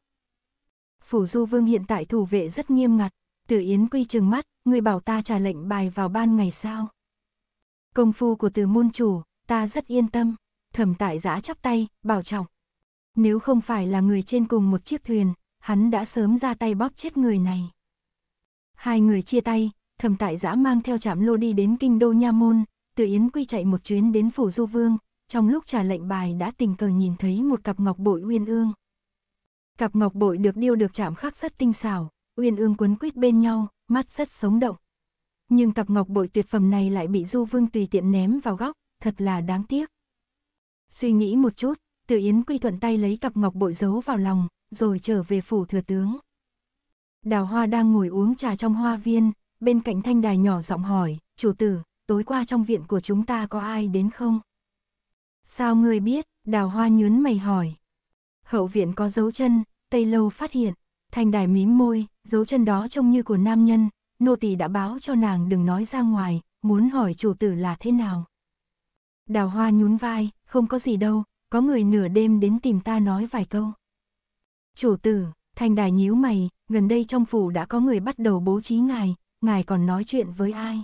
Phủ Du Vương hiện tại thủ vệ rất nghiêm ngặt, Tử Yến quy trừng mắt, ngươi bảo ta trả lệnh bài vào ban ngày sao? Công phu của từ môn chủ, ta rất yên tâm, thầm tại giã chắp tay, bảo trọng. Nếu không phải là người trên cùng một chiếc thuyền, hắn đã sớm ra tay bóp chết người này. Hai người chia tay, thầm tại giã mang theo chạm lô đi đến kinh đô Nha Môn, từ Yến Quy chạy một chuyến đến phủ Du Vương, trong lúc trả lệnh bài đã tình cờ nhìn thấy một cặp ngọc bội uyên ương. Cặp ngọc bội được điêu được chạm khắc rất tinh xảo, uyên ương quấn quýt bên nhau, mắt rất sống động. Nhưng cặp ngọc bội tuyệt phẩm này lại bị Du Vương tùy tiện ném vào góc, thật là đáng tiếc. Suy nghĩ một chút, Từ Yến Quy thuận tay lấy cặp ngọc bội giấu vào lòng, rồi trở về phủ thừa tướng. Đào Hoa đang ngồi uống trà trong hoa viên, bên cạnh thanh đài nhỏ giọng hỏi, chủ tử, tối qua trong viện của chúng ta có ai đến không? Sao ngươi biết? Đào Hoa nhớn mày hỏi. Hậu viện có dấu chân, Tây Lâu phát hiện, thanh đài mím môi, dấu chân đó trông như của nam nhân, nô tỳ đã báo cho nàng đừng nói ra ngoài, muốn hỏi chủ tử là thế nào. Đào Hoa nhún vai, không có gì đâu, có người nửa đêm đến tìm ta nói vài câu. Chủ tử, thanh đài nhíu mày, gần đây trong phủ đã có người bắt đầu bố trí ngài, ngài còn nói chuyện với ai?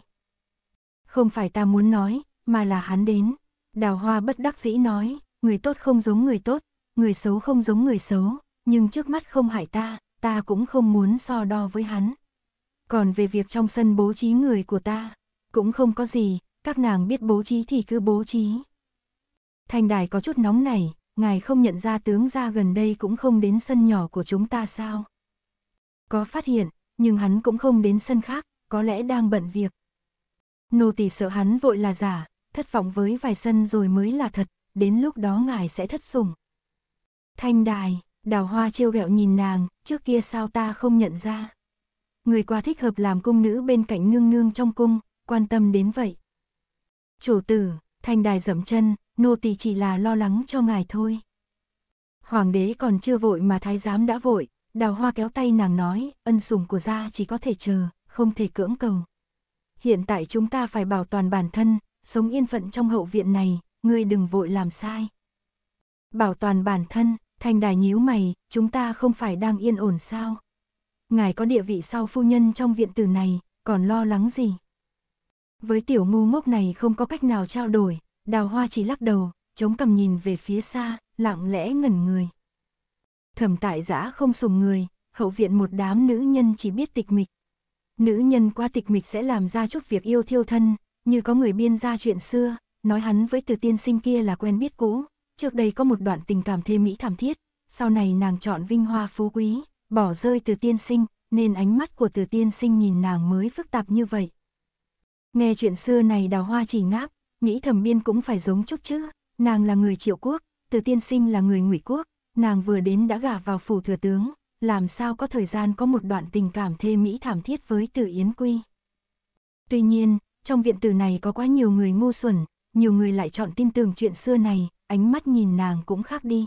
Không phải ta muốn nói, mà là hắn đến. Đào hoa bất đắc dĩ nói, người tốt không giống người tốt, người xấu không giống người xấu, nhưng trước mắt không hại ta, ta cũng không muốn so đo với hắn. Còn về việc trong sân bố trí người của ta, cũng không có gì, các nàng biết bố trí thì cứ bố trí. thành đài có chút nóng này, ngài không nhận ra tướng ra gần đây cũng không đến sân nhỏ của chúng ta sao? Có phát hiện, nhưng hắn cũng không đến sân khác, có lẽ đang bận việc. Nô tỳ sợ hắn vội là giả, thất vọng với vài sân rồi mới là thật, đến lúc đó ngài sẽ thất sủng. Thanh đài, đào hoa trêu ghẹo nhìn nàng, trước kia sao ta không nhận ra. Người qua thích hợp làm cung nữ bên cạnh nương nương trong cung, quan tâm đến vậy. Chủ tử, thanh đài dẫm chân, nô tỳ chỉ là lo lắng cho ngài thôi. Hoàng đế còn chưa vội mà thái giám đã vội, Đào hoa kéo tay nàng nói, ân sủng của gia chỉ có thể chờ, không thể cưỡng cầu. Hiện tại chúng ta phải bảo toàn bản thân, sống yên phận trong hậu viện này, ngươi đừng vội làm sai. Bảo toàn bản thân, thành đài nhíu mày, chúng ta không phải đang yên ổn sao? Ngài có địa vị sau phu nhân trong viện tử này, còn lo lắng gì? Với tiểu ngu ngốc này không có cách nào trao đổi, đào hoa chỉ lắc đầu, chống cầm nhìn về phía xa, lặng lẽ ngẩn người thẩm tại giã không sùng người, hậu viện một đám nữ nhân chỉ biết tịch mịch. Nữ nhân qua tịch mịch sẽ làm ra chút việc yêu thiêu thân, như có người biên ra chuyện xưa, nói hắn với từ tiên sinh kia là quen biết cũ, trước đây có một đoạn tình cảm thê mỹ thảm thiết, sau này nàng chọn vinh hoa phú quý, bỏ rơi từ tiên sinh, nên ánh mắt của từ tiên sinh nhìn nàng mới phức tạp như vậy. Nghe chuyện xưa này đào hoa chỉ ngáp, nghĩ thẩm biên cũng phải giống chút chứ, nàng là người triệu quốc, từ tiên sinh là người ngụy quốc, nàng vừa đến đã gả vào phủ thừa tướng, làm sao có thời gian có một đoạn tình cảm thê mỹ thảm thiết với Từ Yến Quy. Tuy nhiên, trong viện tử này có quá nhiều người ngu xuẩn, nhiều người lại chọn tin tưởng chuyện xưa này, ánh mắt nhìn nàng cũng khác đi.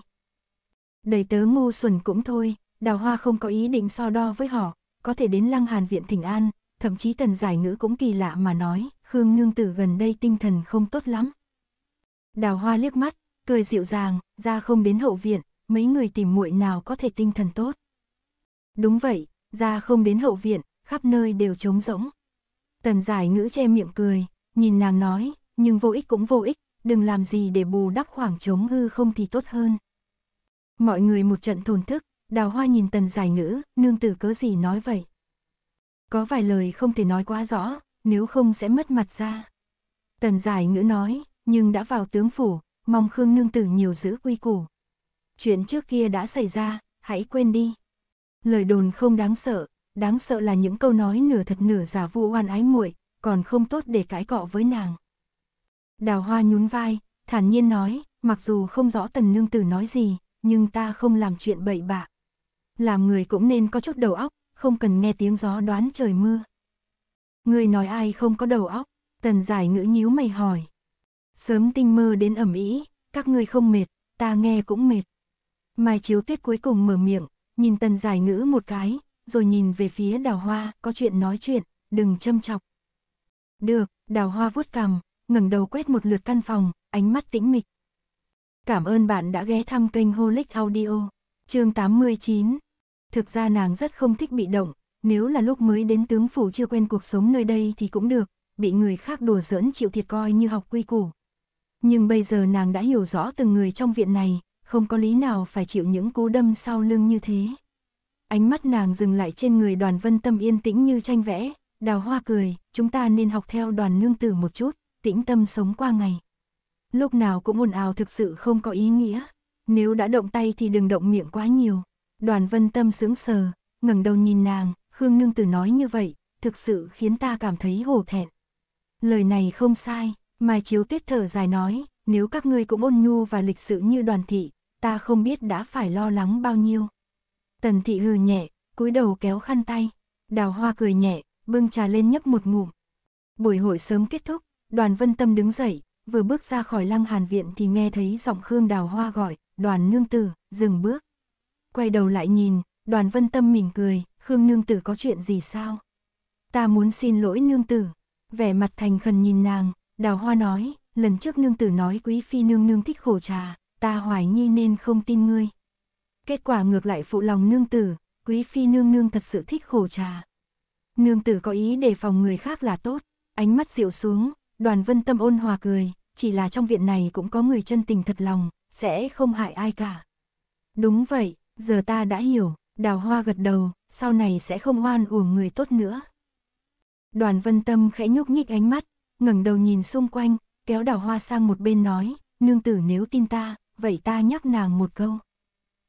Đầy tớ ngu xuẩn cũng thôi, đào hoa không có ý định so đo với họ, có thể đến lăng hàn viện thỉnh an, thậm chí tần giải ngữ cũng kỳ lạ mà nói, Khương Nương Tử gần đây tinh thần không tốt lắm. Đào hoa liếc mắt, cười dịu dàng, ra không đến hậu viện, mấy người tìm muội nào có thể tinh thần tốt. Đúng vậy, ra không đến hậu viện, khắp nơi đều trống rỗng. Tần giải ngữ che miệng cười, nhìn nàng nói, nhưng vô ích cũng vô ích, đừng làm gì để bù đắp khoảng trống hư không thì tốt hơn. Mọi người một trận thổn thức, đào hoa nhìn tần giải ngữ, nương tử cớ gì nói vậy. Có vài lời không thể nói quá rõ, nếu không sẽ mất mặt ra. Tần giải ngữ nói, nhưng đã vào tướng phủ, mong Khương nương tử nhiều giữ quy củ chuyện trước kia đã xảy ra, hãy quên đi. Lời đồn không đáng sợ, đáng sợ là những câu nói nửa thật nửa giả vu oan ái muội, còn không tốt để cãi cọ với nàng. Đào hoa nhún vai, thản nhiên nói, mặc dù không rõ tần nương tử nói gì, nhưng ta không làm chuyện bậy bạ. Làm người cũng nên có chút đầu óc, không cần nghe tiếng gió đoán trời mưa. Người nói ai không có đầu óc, tần giải ngữ nhíu mày hỏi. Sớm tinh mơ đến ẩm ý, các ngươi không mệt, ta nghe cũng mệt. Mai chiếu tuyết cuối cùng mở miệng, nhìn tần giải ngữ một cái, rồi nhìn về phía đào hoa, có chuyện nói chuyện, đừng châm chọc. Được, đào hoa vuốt cằm, ngẩng đầu quét một lượt căn phòng, ánh mắt tĩnh mịch. Cảm ơn bạn đã ghé thăm kênh Holic Audio, chương 89. Thực ra nàng rất không thích bị động, nếu là lúc mới đến tướng phủ chưa quen cuộc sống nơi đây thì cũng được, bị người khác đùa giỡn chịu thiệt coi như học quy củ. Nhưng bây giờ nàng đã hiểu rõ từng người trong viện này, không có lý nào phải chịu những cú đâm sau lưng như thế. Ánh mắt nàng dừng lại trên người đoàn vân tâm yên tĩnh như tranh vẽ, đào hoa cười, chúng ta nên học theo đoàn nương tử một chút, tĩnh tâm sống qua ngày. Lúc nào cũng ồn ào thực sự không có ý nghĩa, nếu đã động tay thì đừng động miệng quá nhiều. Đoàn vân tâm sướng sờ, ngẩng đầu nhìn nàng, Khương nương tử nói như vậy, thực sự khiến ta cảm thấy hổ thẹn. Lời này không sai, Mai Chiếu Tuyết thở dài nói, nếu các ngươi cũng ôn nhu và lịch sự như đoàn thị, ta không biết đã phải lo lắng bao nhiêu. Tần thị hừ nhẹ, cúi đầu kéo khăn tay, đào hoa cười nhẹ, bưng trà lên nhấp một ngụm. Buổi hội sớm kết thúc, đoàn vân tâm đứng dậy, vừa bước ra khỏi lăng hàn viện thì nghe thấy giọng Khương đào hoa gọi, đoàn nương tử, dừng bước. Quay đầu lại nhìn, đoàn vân tâm mỉm cười, Khương nương tử có chuyện gì sao? Ta muốn xin lỗi nương tử, vẻ mặt thành khẩn nhìn nàng, đào hoa nói, lần trước nương tử nói quý phi nương nương thích khổ trà, ta hoài nghi nên không tin ngươi. Kết quả ngược lại phụ lòng nương tử, quý phi nương nương thật sự thích khổ trà. Nương tử có ý đề phòng người khác là tốt, ánh mắt dịu xuống, đoàn vân tâm ôn hòa cười, chỉ là trong viện này cũng có người chân tình thật lòng, sẽ không hại ai cả. Đúng vậy, giờ ta đã hiểu, đào hoa gật đầu, sau này sẽ không oan uổng người tốt nữa. Đoàn vân tâm khẽ nhúc nhích ánh mắt, ngẩng đầu nhìn xung quanh, kéo đào hoa sang một bên nói, nương tử nếu tin ta, vậy ta nhắc nàng một câu.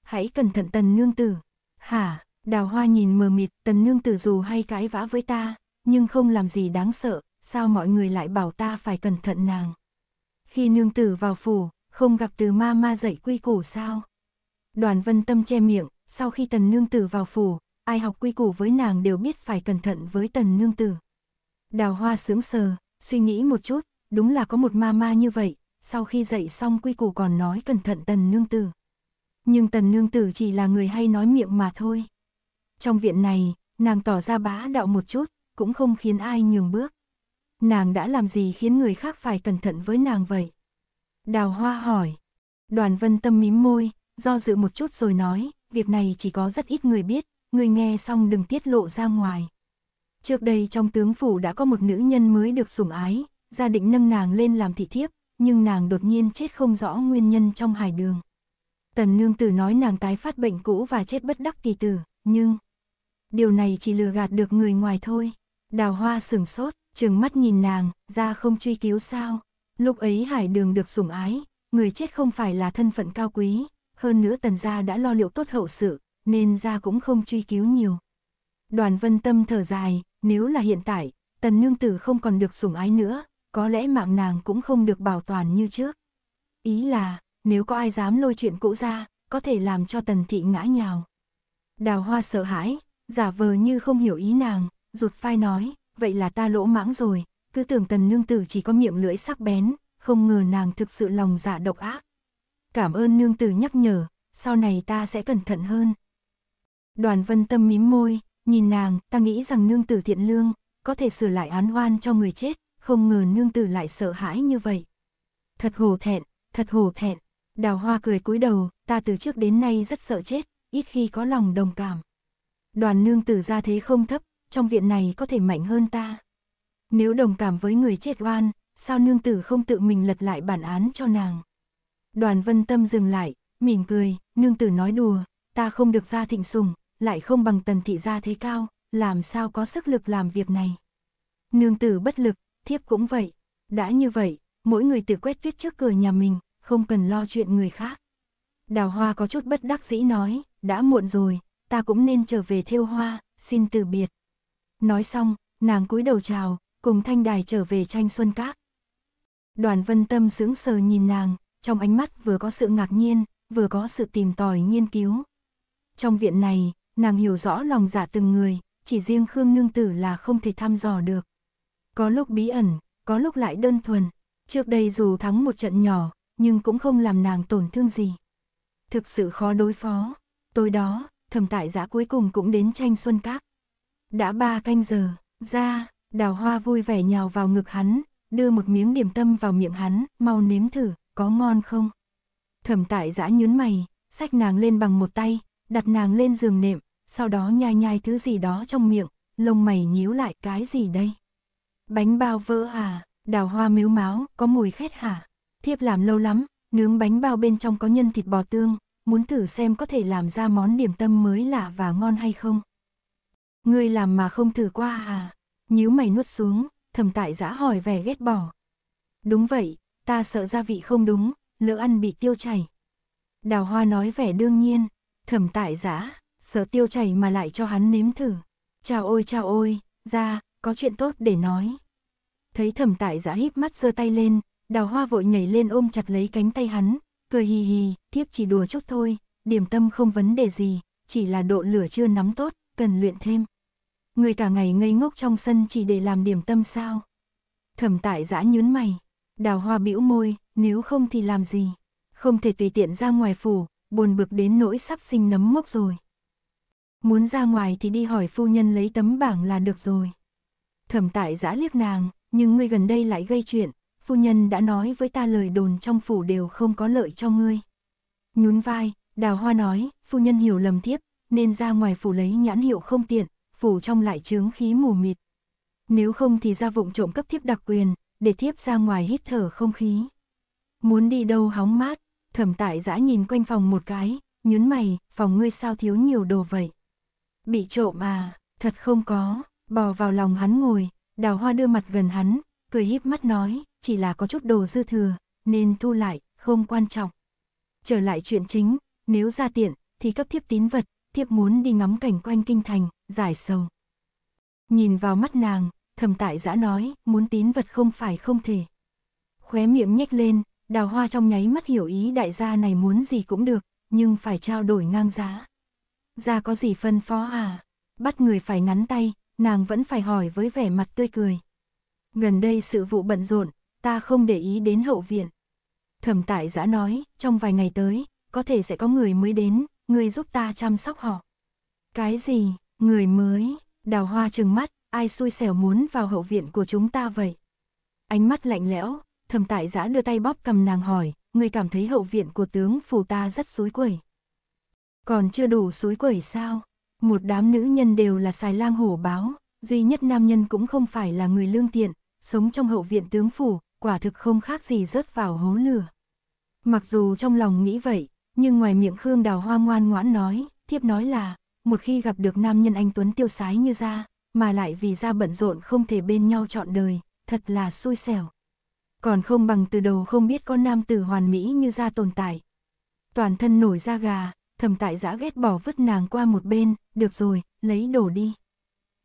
Hãy cẩn thận tần nương tử. Hả, đào hoa nhìn mờ mịt, tần nương tử dù hay cãi vã với ta, nhưng không làm gì đáng sợ, sao mọi người lại bảo ta phải cẩn thận nàng. Khi nương tử vào phủ, không gặp từ ma ma dạy quy củ sao? Đoàn vân tâm che miệng, sau khi tần nương tử vào phủ, ai học quy củ với nàng đều biết phải cẩn thận với tần nương tử. Đào hoa sướng sờ, suy nghĩ một chút, đúng là có một ma ma như vậy, sau khi dạy xong quy củ còn nói cẩn thận tần nương tử. Nhưng tần nương tử chỉ là người hay nói miệng mà thôi. Trong viện này, nàng tỏ ra bá đạo một chút, cũng không khiến ai nhường bước. Nàng đã làm gì khiến người khác phải cẩn thận với nàng vậy? Đào hoa hỏi. Đoàn vân tâm mím môi, do dự một chút rồi nói, việc này chỉ có rất ít người biết, người nghe xong đừng tiết lộ ra ngoài. Trước đây trong tướng phủ đã có một nữ nhân mới được sủng ái, gia định nâng nàng lên làm thị thiếp, nhưng nàng đột nhiên chết không rõ nguyên nhân trong hải đường. Tần nương tử nói nàng tái phát bệnh cũ và chết bất đắc kỳ tử, nhưng điều này chỉ lừa gạt được người ngoài thôi. Đào hoa sửng sốt, trừng mắt nhìn nàng, ra không truy cứu sao. Lúc ấy hải đường được sủng ái, người chết không phải là thân phận cao quý, hơn nữa tần gia đã lo liệu tốt hậu sự, nên gia cũng không truy cứu nhiều. Đoàn vân tâm thở dài, nếu là hiện tại, tần nương tử không còn được sủng ái nữa, có lẽ mạng nàng cũng không được bảo toàn như trước. Ý là, nếu có ai dám lôi chuyện cũ ra, có thể làm cho tần thị ngã nhào. Đào hoa sợ hãi, giả vờ như không hiểu ý nàng, rụt phai nói, vậy là ta lỗ mãng rồi, cứ tưởng tần nương tử chỉ có miệng lưỡi sắc bén, không ngờ nàng thực sự lòng dạ độc ác. Cảm ơn nương tử nhắc nhở, sau này ta sẽ cẩn thận hơn. Đoàn vân tâm mím môi, nhìn nàng, ta nghĩ rằng nương tử thiện lương, có thể sửa lại án oan cho người chết, không ngờ nương tử lại sợ hãi như vậy. Thật hổ thẹn, thật hổ thẹn. Đào hoa cười cúi đầu, ta từ trước đến nay rất sợ chết, ít khi có lòng đồng cảm. Đoàn nương tử ra thế không thấp, trong viện này có thể mạnh hơn ta. Nếu đồng cảm với người chết oan, sao nương tử không tự mình lật lại bản án cho nàng? Đoàn vân tâm dừng lại, mỉm cười, nương tử nói đùa, ta không được ra thịnh sùng, lại không bằng tần thị gia thế cao, làm sao có sức lực làm việc này. Nương tử bất lực, thiếp cũng vậy. Đã như vậy, mỗi người tự quét viết trước cửa nhà mình, không cần lo chuyện người khác. Đào hoa có chút bất đắc dĩ nói, đã muộn rồi, ta cũng nên trở về thiêu hoa, xin từ biệt. Nói xong, nàng cúi đầu chào, cùng thanh đài trở về tranh xuân các. Đoàn vân tâm sững sờ nhìn nàng, trong ánh mắt vừa có sự ngạc nhiên, vừa có sự tìm tòi nghiên cứu. Trong viện này, nàng hiểu rõ lòng giả dạ từng người, chỉ riêng Khương Nương Tử là không thể thăm dò được có lúc bí ẩn, có lúc lại đơn thuần. Trước đây dù thắng một trận nhỏ, nhưng cũng không làm nàng tổn thương gì. Thực sự khó đối phó. Tối đó, thẩm tại giã cuối cùng cũng đến tranh xuân các. Đã ba canh giờ, ra, đào hoa vui vẻ nhào vào ngực hắn, đưa một miếng điểm tâm vào miệng hắn, mau nếm thử, có ngon không? Thẩm tại giã nhún mày, xách nàng lên bằng một tay, đặt nàng lên giường nệm, sau đó nhai nhai thứ gì đó trong miệng, lông mày nhíu lại cái gì đây? Bánh bao vỡ hả? Đào hoa miếu máu, có mùi khét hả? Thiếp làm lâu lắm, nướng bánh bao bên trong có nhân thịt bò tương, muốn thử xem có thể làm ra món điểm tâm mới lạ và ngon hay không. Ngươi làm mà không thử qua à? Nhíu mày nuốt xuống, thầm tại giã hỏi vẻ ghét bỏ. Đúng vậy, ta sợ gia vị không đúng, lỡ ăn bị tiêu chảy. Đào hoa nói vẻ đương nhiên, thầm tại giã, sợ tiêu chảy mà lại cho hắn nếm thử. Chào ôi chào ôi, ra, có chuyện tốt để nói thấy thẩm tại giã híp mắt giơ tay lên, đào hoa vội nhảy lên ôm chặt lấy cánh tay hắn, cười hì hì, thiếp chỉ đùa chút thôi, điểm tâm không vấn đề gì, chỉ là độ lửa chưa nắm tốt, cần luyện thêm. Người cả ngày ngây ngốc trong sân chỉ để làm điểm tâm sao? Thẩm tại giã nhún mày, đào hoa bĩu môi, nếu không thì làm gì? Không thể tùy tiện ra ngoài phủ, buồn bực đến nỗi sắp sinh nấm mốc rồi. Muốn ra ngoài thì đi hỏi phu nhân lấy tấm bảng là được rồi. Thẩm tại giã liếc nàng, nhưng ngươi gần đây lại gây chuyện, phu nhân đã nói với ta lời đồn trong phủ đều không có lợi cho ngươi. Nhún vai, đào hoa nói, phu nhân hiểu lầm tiếp, nên ra ngoài phủ lấy nhãn hiệu không tiện, phủ trong lại chướng khí mù mịt. Nếu không thì ra vụng trộm cấp thiếp đặc quyền, để thiếp ra ngoài hít thở không khí. Muốn đi đâu hóng mát, thẩm tại giã nhìn quanh phòng một cái, nhún mày, phòng ngươi sao thiếu nhiều đồ vậy. Bị trộm à, thật không có, bò vào lòng hắn ngồi, Đào hoa đưa mặt gần hắn, cười híp mắt nói, chỉ là có chút đồ dư thừa, nên thu lại, không quan trọng. Trở lại chuyện chính, nếu ra tiện, thì cấp thiếp tín vật, thiếp muốn đi ngắm cảnh quanh kinh thành, giải sầu. Nhìn vào mắt nàng, thầm tại giã nói, muốn tín vật không phải không thể. Khóe miệng nhếch lên, đào hoa trong nháy mắt hiểu ý đại gia này muốn gì cũng được, nhưng phải trao đổi ngang giá. Gia có gì phân phó à? Bắt người phải ngắn tay, nàng vẫn phải hỏi với vẻ mặt tươi cười. Gần đây sự vụ bận rộn, ta không để ý đến hậu viện. Thẩm tại giã nói, trong vài ngày tới, có thể sẽ có người mới đến, người giúp ta chăm sóc họ. Cái gì, người mới, đào hoa trừng mắt, ai xui xẻo muốn vào hậu viện của chúng ta vậy? Ánh mắt lạnh lẽo, thẩm tại giã đưa tay bóp cầm nàng hỏi, người cảm thấy hậu viện của tướng phù ta rất suối quẩy. Còn chưa đủ suối quẩy sao? Một đám nữ nhân đều là xài lang hổ báo, duy nhất nam nhân cũng không phải là người lương thiện, sống trong hậu viện tướng phủ, quả thực không khác gì rớt vào hố lửa. Mặc dù trong lòng nghĩ vậy, nhưng ngoài miệng Khương Đào Hoa ngoan ngoãn nói, tiếp nói là, một khi gặp được nam nhân anh Tuấn tiêu sái như ra, mà lại vì ra bận rộn không thể bên nhau chọn đời, thật là xui xẻo. Còn không bằng từ đầu không biết con nam tử hoàn mỹ như ra tồn tại. Toàn thân nổi da gà, thầm tại giã ghét bỏ vứt nàng qua một bên, được rồi, lấy đồ đi.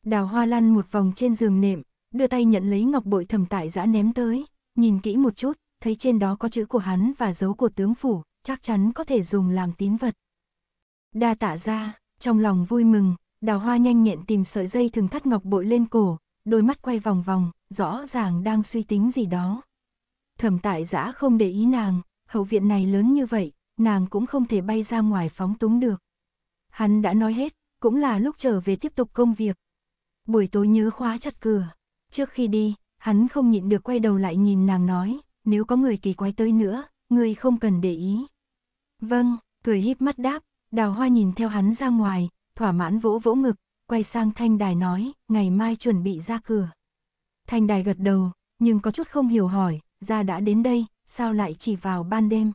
Đào hoa lăn một vòng trên giường nệm, đưa tay nhận lấy ngọc bội thẩm tại giã ném tới, nhìn kỹ một chút, thấy trên đó có chữ của hắn và dấu của tướng phủ, chắc chắn có thể dùng làm tín vật. Đa tạ ra, trong lòng vui mừng, đào hoa nhanh nhẹn tìm sợi dây thường thắt ngọc bội lên cổ, đôi mắt quay vòng vòng, rõ ràng đang suy tính gì đó. Thẩm tại giã không để ý nàng, hậu viện này lớn như vậy, nàng cũng không thể bay ra ngoài phóng túng được. Hắn đã nói hết, cũng là lúc trở về tiếp tục công việc. Buổi tối nhớ khóa chặt cửa, trước khi đi, hắn không nhịn được quay đầu lại nhìn nàng nói, nếu có người kỳ quái tới nữa, người không cần để ý. Vâng, cười híp mắt đáp, đào hoa nhìn theo hắn ra ngoài, thỏa mãn vỗ vỗ ngực, quay sang thanh đài nói, ngày mai chuẩn bị ra cửa. Thanh đài gật đầu, nhưng có chút không hiểu hỏi, ra đã đến đây, sao lại chỉ vào ban đêm.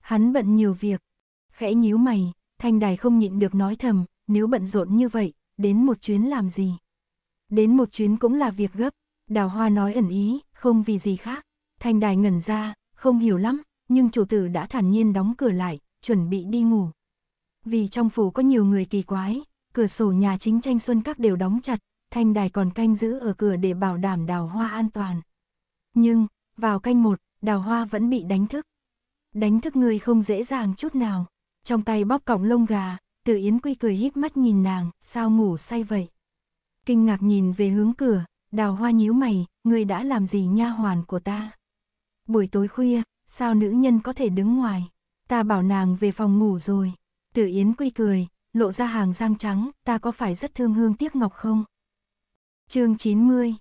Hắn bận nhiều việc, khẽ nhíu mày, thanh đài không nhịn được nói thầm, nếu bận rộn như vậy, đến một chuyến làm gì? Đến một chuyến cũng là việc gấp, đào hoa nói ẩn ý, không vì gì khác. Thanh đài ngẩn ra, không hiểu lắm, nhưng chủ tử đã thản nhiên đóng cửa lại, chuẩn bị đi ngủ. Vì trong phủ có nhiều người kỳ quái, cửa sổ nhà chính tranh xuân các đều đóng chặt, thanh đài còn canh giữ ở cửa để bảo đảm đào hoa an toàn. Nhưng, vào canh một, đào hoa vẫn bị đánh thức. Đánh thức người không dễ dàng chút nào, trong tay bóp cọng lông gà, từ Yến Quy cười híp mắt nhìn nàng, sao ngủ say vậy? Kinh ngạc nhìn về hướng cửa, đào hoa nhíu mày, người đã làm gì nha hoàn của ta? Buổi tối khuya, sao nữ nhân có thể đứng ngoài? Ta bảo nàng về phòng ngủ rồi. Từ Yến Quy cười, lộ ra hàng răng trắng, ta có phải rất thương hương tiếc ngọc không? chương 90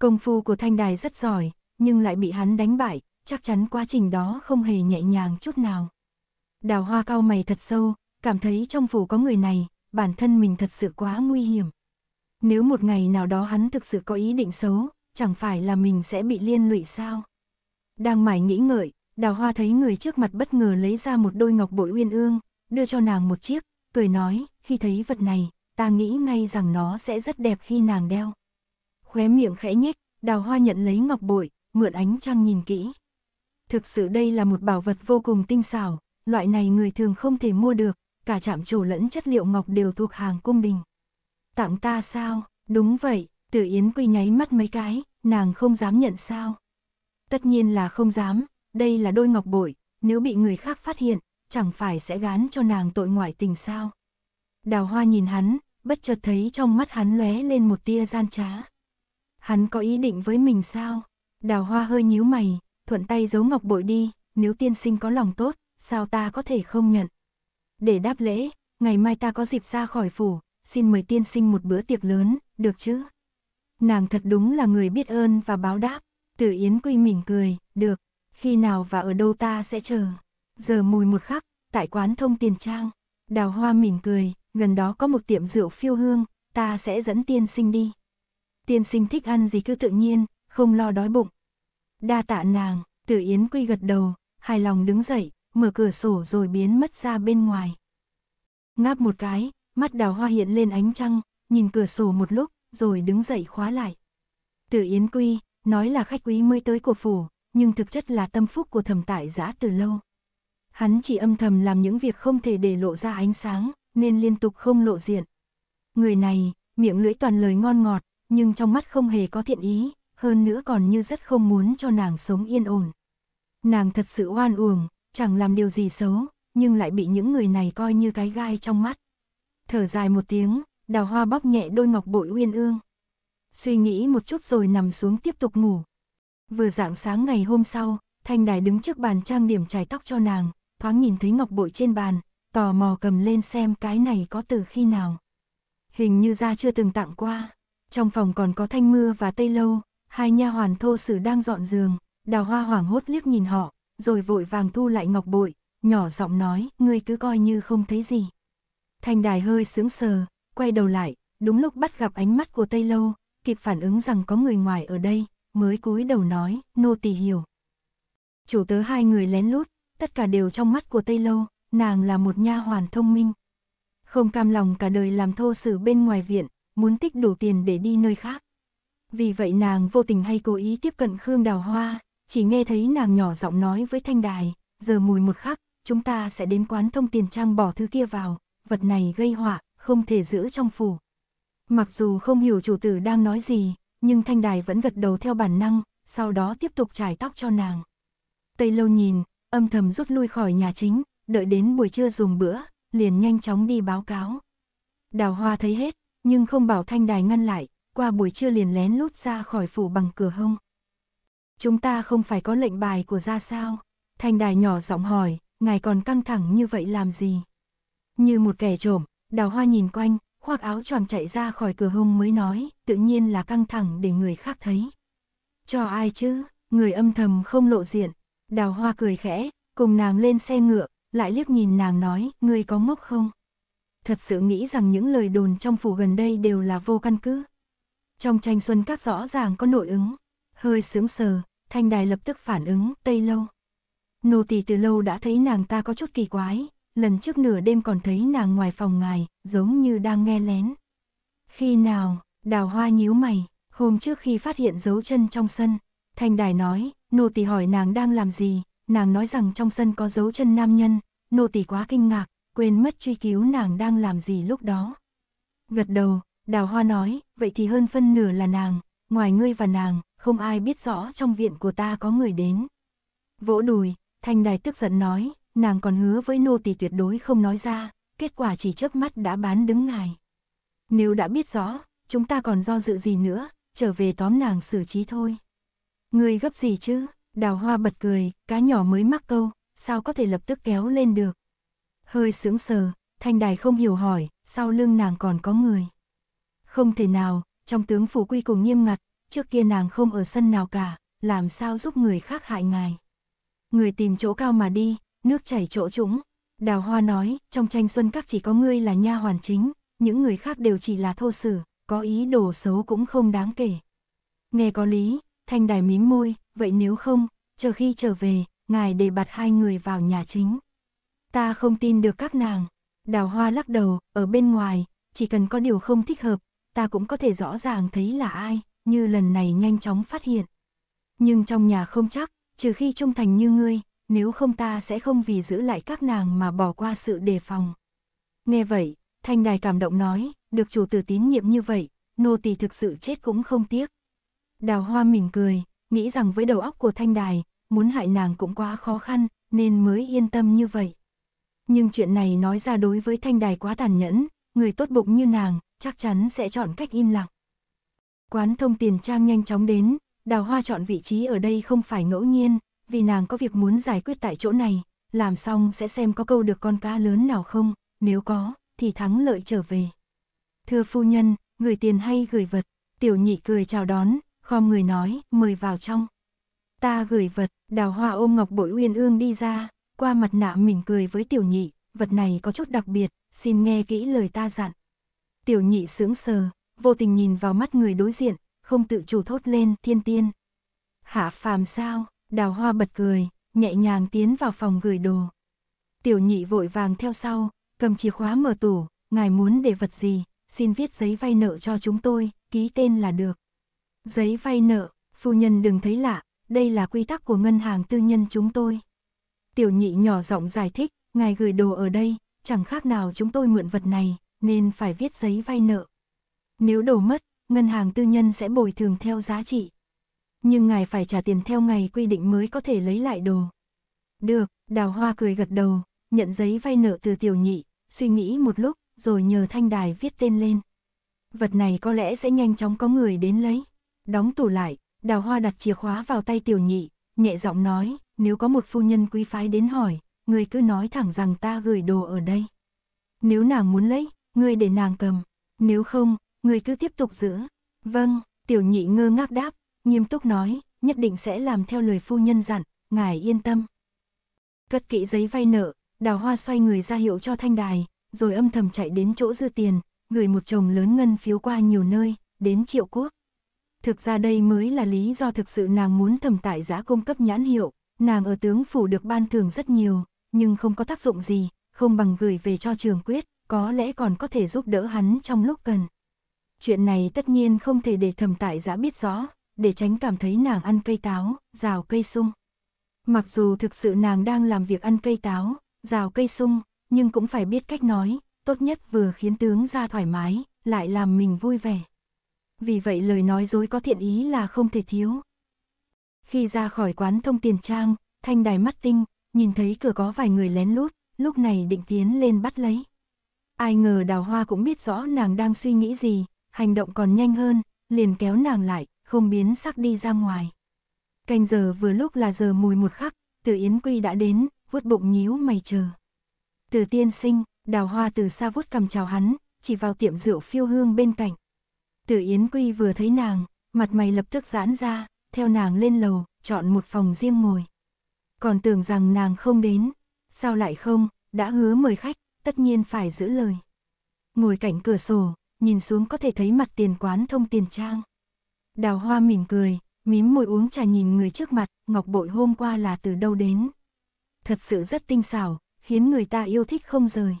Công phu của Thanh Đài rất giỏi, nhưng lại bị hắn đánh bại, chắc chắn quá trình đó không hề nhẹ nhàng chút nào. Đào hoa cao mày thật sâu, cảm thấy trong phủ có người này, bản thân mình thật sự quá nguy hiểm. Nếu một ngày nào đó hắn thực sự có ý định xấu, chẳng phải là mình sẽ bị liên lụy sao? Đang mải nghĩ ngợi, đào hoa thấy người trước mặt bất ngờ lấy ra một đôi ngọc bội uyên ương, đưa cho nàng một chiếc, cười nói, khi thấy vật này, ta nghĩ ngay rằng nó sẽ rất đẹp khi nàng đeo. Khóe miệng khẽ nhếch, đào hoa nhận lấy ngọc bội, mượn ánh trăng nhìn kỹ. Thực sự đây là một bảo vật vô cùng tinh xảo, loại này người thường không thể mua được, cả chạm trổ lẫn chất liệu ngọc đều thuộc hàng cung đình. Tặng ta sao? Đúng vậy, Tử Yến Quy nháy mắt mấy cái, nàng không dám nhận sao? Tất nhiên là không dám, đây là đôi ngọc bội, nếu bị người khác phát hiện, chẳng phải sẽ gán cho nàng tội ngoại tình sao? Đào hoa nhìn hắn, bất chợt thấy trong mắt hắn lóe lên một tia gian trá. Hắn có ý định với mình sao? Đào hoa hơi nhíu mày, thuận tay giấu ngọc bội đi, nếu tiên sinh có lòng tốt, sao ta có thể không nhận? để đáp lễ, ngày mai ta có dịp ra khỏi phủ, xin mời tiên sinh một bữa tiệc lớn, được chứ? Nàng thật đúng là người biết ơn và báo đáp, Tử Yến Quy mỉm cười, được, khi nào và ở đâu ta sẽ chờ. Giờ mùi một khắc, tại quán thông tiền trang, đào hoa mỉm cười, gần đó có một tiệm rượu phiêu hương, ta sẽ dẫn tiên sinh đi. Tiên sinh thích ăn gì cứ tự nhiên, không lo đói bụng. Đa tạ nàng, Tử Yến Quy gật đầu, hài lòng đứng dậy, mở cửa sổ rồi biến mất ra bên ngoài. Ngáp một cái, mắt đào hoa hiện lên ánh trăng, nhìn cửa sổ một lúc, rồi đứng dậy khóa lại. Từ Yến Quy, nói là khách quý mới tới của phủ, nhưng thực chất là tâm phúc của thẩm tại giã từ lâu. Hắn chỉ âm thầm làm những việc không thể để lộ ra ánh sáng, nên liên tục không lộ diện. Người này, miệng lưỡi toàn lời ngon ngọt, nhưng trong mắt không hề có thiện ý, hơn nữa còn như rất không muốn cho nàng sống yên ổn. Nàng thật sự oan uổng, chẳng làm điều gì xấu, nhưng lại bị những người này coi như cái gai trong mắt. Thở dài một tiếng, đào hoa bóp nhẹ đôi ngọc bội uyên ương. Suy nghĩ một chút rồi nằm xuống tiếp tục ngủ. Vừa dạng sáng ngày hôm sau, Thanh Đài đứng trước bàn trang điểm chải tóc cho nàng, thoáng nhìn thấy ngọc bội trên bàn, tò mò cầm lên xem cái này có từ khi nào. Hình như ra chưa từng tặng qua. Trong phòng còn có Thanh Mưa và Tây Lâu, hai nha hoàn thô sử đang dọn giường, Đào Hoa hoảng hốt liếc nhìn họ, rồi vội vàng thu lại ngọc bội, nhỏ giọng nói, ngươi cứ coi như không thấy gì. Thành đài hơi sướng sờ, quay đầu lại, đúng lúc bắt gặp ánh mắt của Tây Lâu, kịp phản ứng rằng có người ngoài ở đây, mới cúi đầu nói, nô tỳ hiểu. Chủ tớ hai người lén lút, tất cả đều trong mắt của Tây Lâu, nàng là một nha hoàn thông minh. Không cam lòng cả đời làm thô sử bên ngoài viện, muốn tích đủ tiền để đi nơi khác. Vì vậy nàng vô tình hay cố ý tiếp cận Khương Đào Hoa, chỉ nghe thấy nàng nhỏ giọng nói với thanh đài, giờ mùi một khắc, chúng ta sẽ đến quán thông tiền trang bỏ thứ kia vào, vật này gây họa, không thể giữ trong phủ. Mặc dù không hiểu chủ tử đang nói gì, nhưng thanh đài vẫn gật đầu theo bản năng, sau đó tiếp tục trải tóc cho nàng. Tây lâu nhìn, âm thầm rút lui khỏi nhà chính, đợi đến buổi trưa dùng bữa, liền nhanh chóng đi báo cáo. Đào hoa thấy hết, nhưng không bảo thanh đài ngăn lại, qua buổi trưa liền lén lút ra khỏi phủ bằng cửa hông chúng ta không phải có lệnh bài của ra sao? Thành đài nhỏ giọng hỏi, ngài còn căng thẳng như vậy làm gì? Như một kẻ trộm, đào hoa nhìn quanh, khoác áo choàng chạy ra khỏi cửa hông mới nói, tự nhiên là căng thẳng để người khác thấy. Cho ai chứ, người âm thầm không lộ diện. Đào hoa cười khẽ, cùng nàng lên xe ngựa, lại liếc nhìn nàng nói, ngươi có ngốc không? Thật sự nghĩ rằng những lời đồn trong phủ gần đây đều là vô căn cứ. Trong tranh xuân các rõ ràng có nội ứng, hơi sướng sờ, Thanh đài lập tức phản ứng, Tây Lâu. Nô tỳ từ lâu đã thấy nàng ta có chút kỳ quái, lần trước nửa đêm còn thấy nàng ngoài phòng ngài, giống như đang nghe lén. Khi nào, đào hoa nhíu mày, hôm trước khi phát hiện dấu chân trong sân, Thanh đài nói, nô tỳ hỏi nàng đang làm gì, nàng nói rằng trong sân có dấu chân nam nhân, nô tỳ quá kinh ngạc, quên mất truy cứu nàng đang làm gì lúc đó. Gật đầu, đào hoa nói, vậy thì hơn phân nửa là nàng, ngoài ngươi và nàng, không ai biết rõ trong viện của ta có người đến. Vỗ đùi, Thanh Đài tức giận nói, nàng còn hứa với nô tỳ tuyệt đối không nói ra, kết quả chỉ chớp mắt đã bán đứng ngài. Nếu đã biết rõ, chúng ta còn do dự gì nữa, trở về tóm nàng xử trí thôi. Người gấp gì chứ, đào hoa bật cười, cá nhỏ mới mắc câu, sao có thể lập tức kéo lên được. Hơi sững sờ, Thanh Đài không hiểu hỏi, sau lưng nàng còn có người. Không thể nào, trong tướng phủ quy cùng nghiêm ngặt, trước kia nàng không ở sân nào cả, làm sao giúp người khác hại ngài. Người tìm chỗ cao mà đi, nước chảy chỗ trũng. Đào Hoa nói, trong tranh xuân các chỉ có ngươi là nha hoàn chính, những người khác đều chỉ là thô sử, có ý đồ xấu cũng không đáng kể. Nghe có lý, Thanh Đài mím môi, vậy nếu không, chờ khi trở về, ngài để bạt hai người vào nhà chính. Ta không tin được các nàng. Đào Hoa lắc đầu, ở bên ngoài, chỉ cần có điều không thích hợp, ta cũng có thể rõ ràng thấy là ai như lần này nhanh chóng phát hiện. Nhưng trong nhà không chắc, trừ khi trung thành như ngươi, nếu không ta sẽ không vì giữ lại các nàng mà bỏ qua sự đề phòng. Nghe vậy, thanh đài cảm động nói, được chủ tử tín nhiệm như vậy, nô tỳ thực sự chết cũng không tiếc. Đào hoa mỉm cười, nghĩ rằng với đầu óc của thanh đài, muốn hại nàng cũng quá khó khăn, nên mới yên tâm như vậy. Nhưng chuyện này nói ra đối với thanh đài quá tàn nhẫn, người tốt bụng như nàng, chắc chắn sẽ chọn cách im lặng. Quán thông tiền trang nhanh chóng đến, đào hoa chọn vị trí ở đây không phải ngẫu nhiên, vì nàng có việc muốn giải quyết tại chỗ này, làm xong sẽ xem có câu được con cá lớn nào không, nếu có, thì thắng lợi trở về. Thưa phu nhân, người tiền hay gửi vật, tiểu nhị cười chào đón, khom người nói, mời vào trong. Ta gửi vật, đào hoa ôm ngọc bội uyên ương đi ra, qua mặt nạ mỉm cười với tiểu nhị, vật này có chút đặc biệt, xin nghe kỹ lời ta dặn. Tiểu nhị sướng sờ, vô tình nhìn vào mắt người đối diện, không tự chủ thốt lên thiên tiên. Hạ phàm sao, đào hoa bật cười, nhẹ nhàng tiến vào phòng gửi đồ. Tiểu nhị vội vàng theo sau, cầm chìa khóa mở tủ, ngài muốn để vật gì, xin viết giấy vay nợ cho chúng tôi, ký tên là được. Giấy vay nợ, phu nhân đừng thấy lạ, đây là quy tắc của ngân hàng tư nhân chúng tôi. Tiểu nhị nhỏ giọng giải thích, ngài gửi đồ ở đây, chẳng khác nào chúng tôi mượn vật này, nên phải viết giấy vay nợ. Nếu đổ mất, ngân hàng tư nhân sẽ bồi thường theo giá trị. Nhưng ngài phải trả tiền theo ngày quy định mới có thể lấy lại đồ. Được, đào hoa cười gật đầu, nhận giấy vay nợ từ tiểu nhị, suy nghĩ một lúc, rồi nhờ thanh đài viết tên lên. Vật này có lẽ sẽ nhanh chóng có người đến lấy. Đóng tủ lại, đào hoa đặt chìa khóa vào tay tiểu nhị, nhẹ giọng nói, nếu có một phu nhân quý phái đến hỏi, người cứ nói thẳng rằng ta gửi đồ ở đây. Nếu nàng muốn lấy, người để nàng cầm, nếu không, người cứ tiếp tục giữ. Vâng, tiểu nhị ngơ ngác đáp, nghiêm túc nói, nhất định sẽ làm theo lời phu nhân dặn, ngài yên tâm. Cất kỹ giấy vay nợ, đào hoa xoay người ra hiệu cho thanh đài, rồi âm thầm chạy đến chỗ dư tiền, gửi một chồng lớn ngân phiếu qua nhiều nơi, đến triệu quốc. Thực ra đây mới là lý do thực sự nàng muốn thầm tại giá cung cấp nhãn hiệu, nàng ở tướng phủ được ban thưởng rất nhiều, nhưng không có tác dụng gì, không bằng gửi về cho trường quyết, có lẽ còn có thể giúp đỡ hắn trong lúc cần chuyện này tất nhiên không thể để thầm tại giã biết rõ, để tránh cảm thấy nàng ăn cây táo, rào cây sung. Mặc dù thực sự nàng đang làm việc ăn cây táo, rào cây sung, nhưng cũng phải biết cách nói, tốt nhất vừa khiến tướng ra thoải mái, lại làm mình vui vẻ. Vì vậy lời nói dối có thiện ý là không thể thiếu. Khi ra khỏi quán thông tiền trang, thanh đài mắt tinh, nhìn thấy cửa có vài người lén lút, lúc này định tiến lên bắt lấy. Ai ngờ đào hoa cũng biết rõ nàng đang suy nghĩ gì, hành động còn nhanh hơn, liền kéo nàng lại, không biến sắc đi ra ngoài. Canh giờ vừa lúc là giờ mùi một khắc, từ Yến Quy đã đến, vuốt bụng nhíu mày chờ. Từ tiên sinh, đào hoa từ xa vuốt cầm chào hắn, chỉ vào tiệm rượu phiêu hương bên cạnh. Từ Yến Quy vừa thấy nàng, mặt mày lập tức giãn ra, theo nàng lên lầu, chọn một phòng riêng ngồi. Còn tưởng rằng nàng không đến, sao lại không, đã hứa mời khách, tất nhiên phải giữ lời. Ngồi cạnh cửa sổ, nhìn xuống có thể thấy mặt tiền quán thông tiền trang. Đào hoa mỉm cười, mím môi uống trà nhìn người trước mặt, ngọc bội hôm qua là từ đâu đến. Thật sự rất tinh xảo, khiến người ta yêu thích không rời.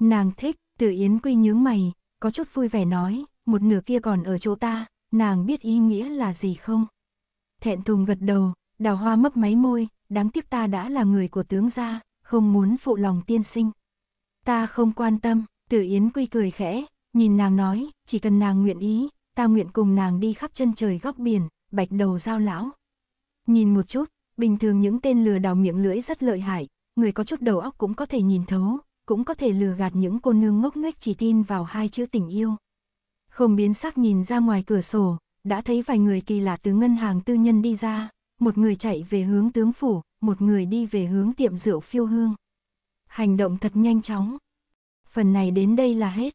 Nàng thích, tử Yến Quy nhướng mày, có chút vui vẻ nói, một nửa kia còn ở chỗ ta, nàng biết ý nghĩa là gì không? Thẹn thùng gật đầu, đào hoa mấp máy môi, đáng tiếc ta đã là người của tướng gia, không muốn phụ lòng tiên sinh. Ta không quan tâm, tử Yến Quy cười khẽ, nhìn nàng nói, chỉ cần nàng nguyện ý, ta nguyện cùng nàng đi khắp chân trời góc biển, bạch đầu giao lão. Nhìn một chút, bình thường những tên lừa đảo miệng lưỡi rất lợi hại, người có chút đầu óc cũng có thể nhìn thấu, cũng có thể lừa gạt những cô nương ngốc nghếch chỉ tin vào hai chữ tình yêu. Không biến sắc nhìn ra ngoài cửa sổ, đã thấy vài người kỳ lạ từ ngân hàng tư nhân đi ra, một người chạy về hướng tướng phủ, một người đi về hướng tiệm rượu phiêu hương. Hành động thật nhanh chóng. Phần này đến đây là hết.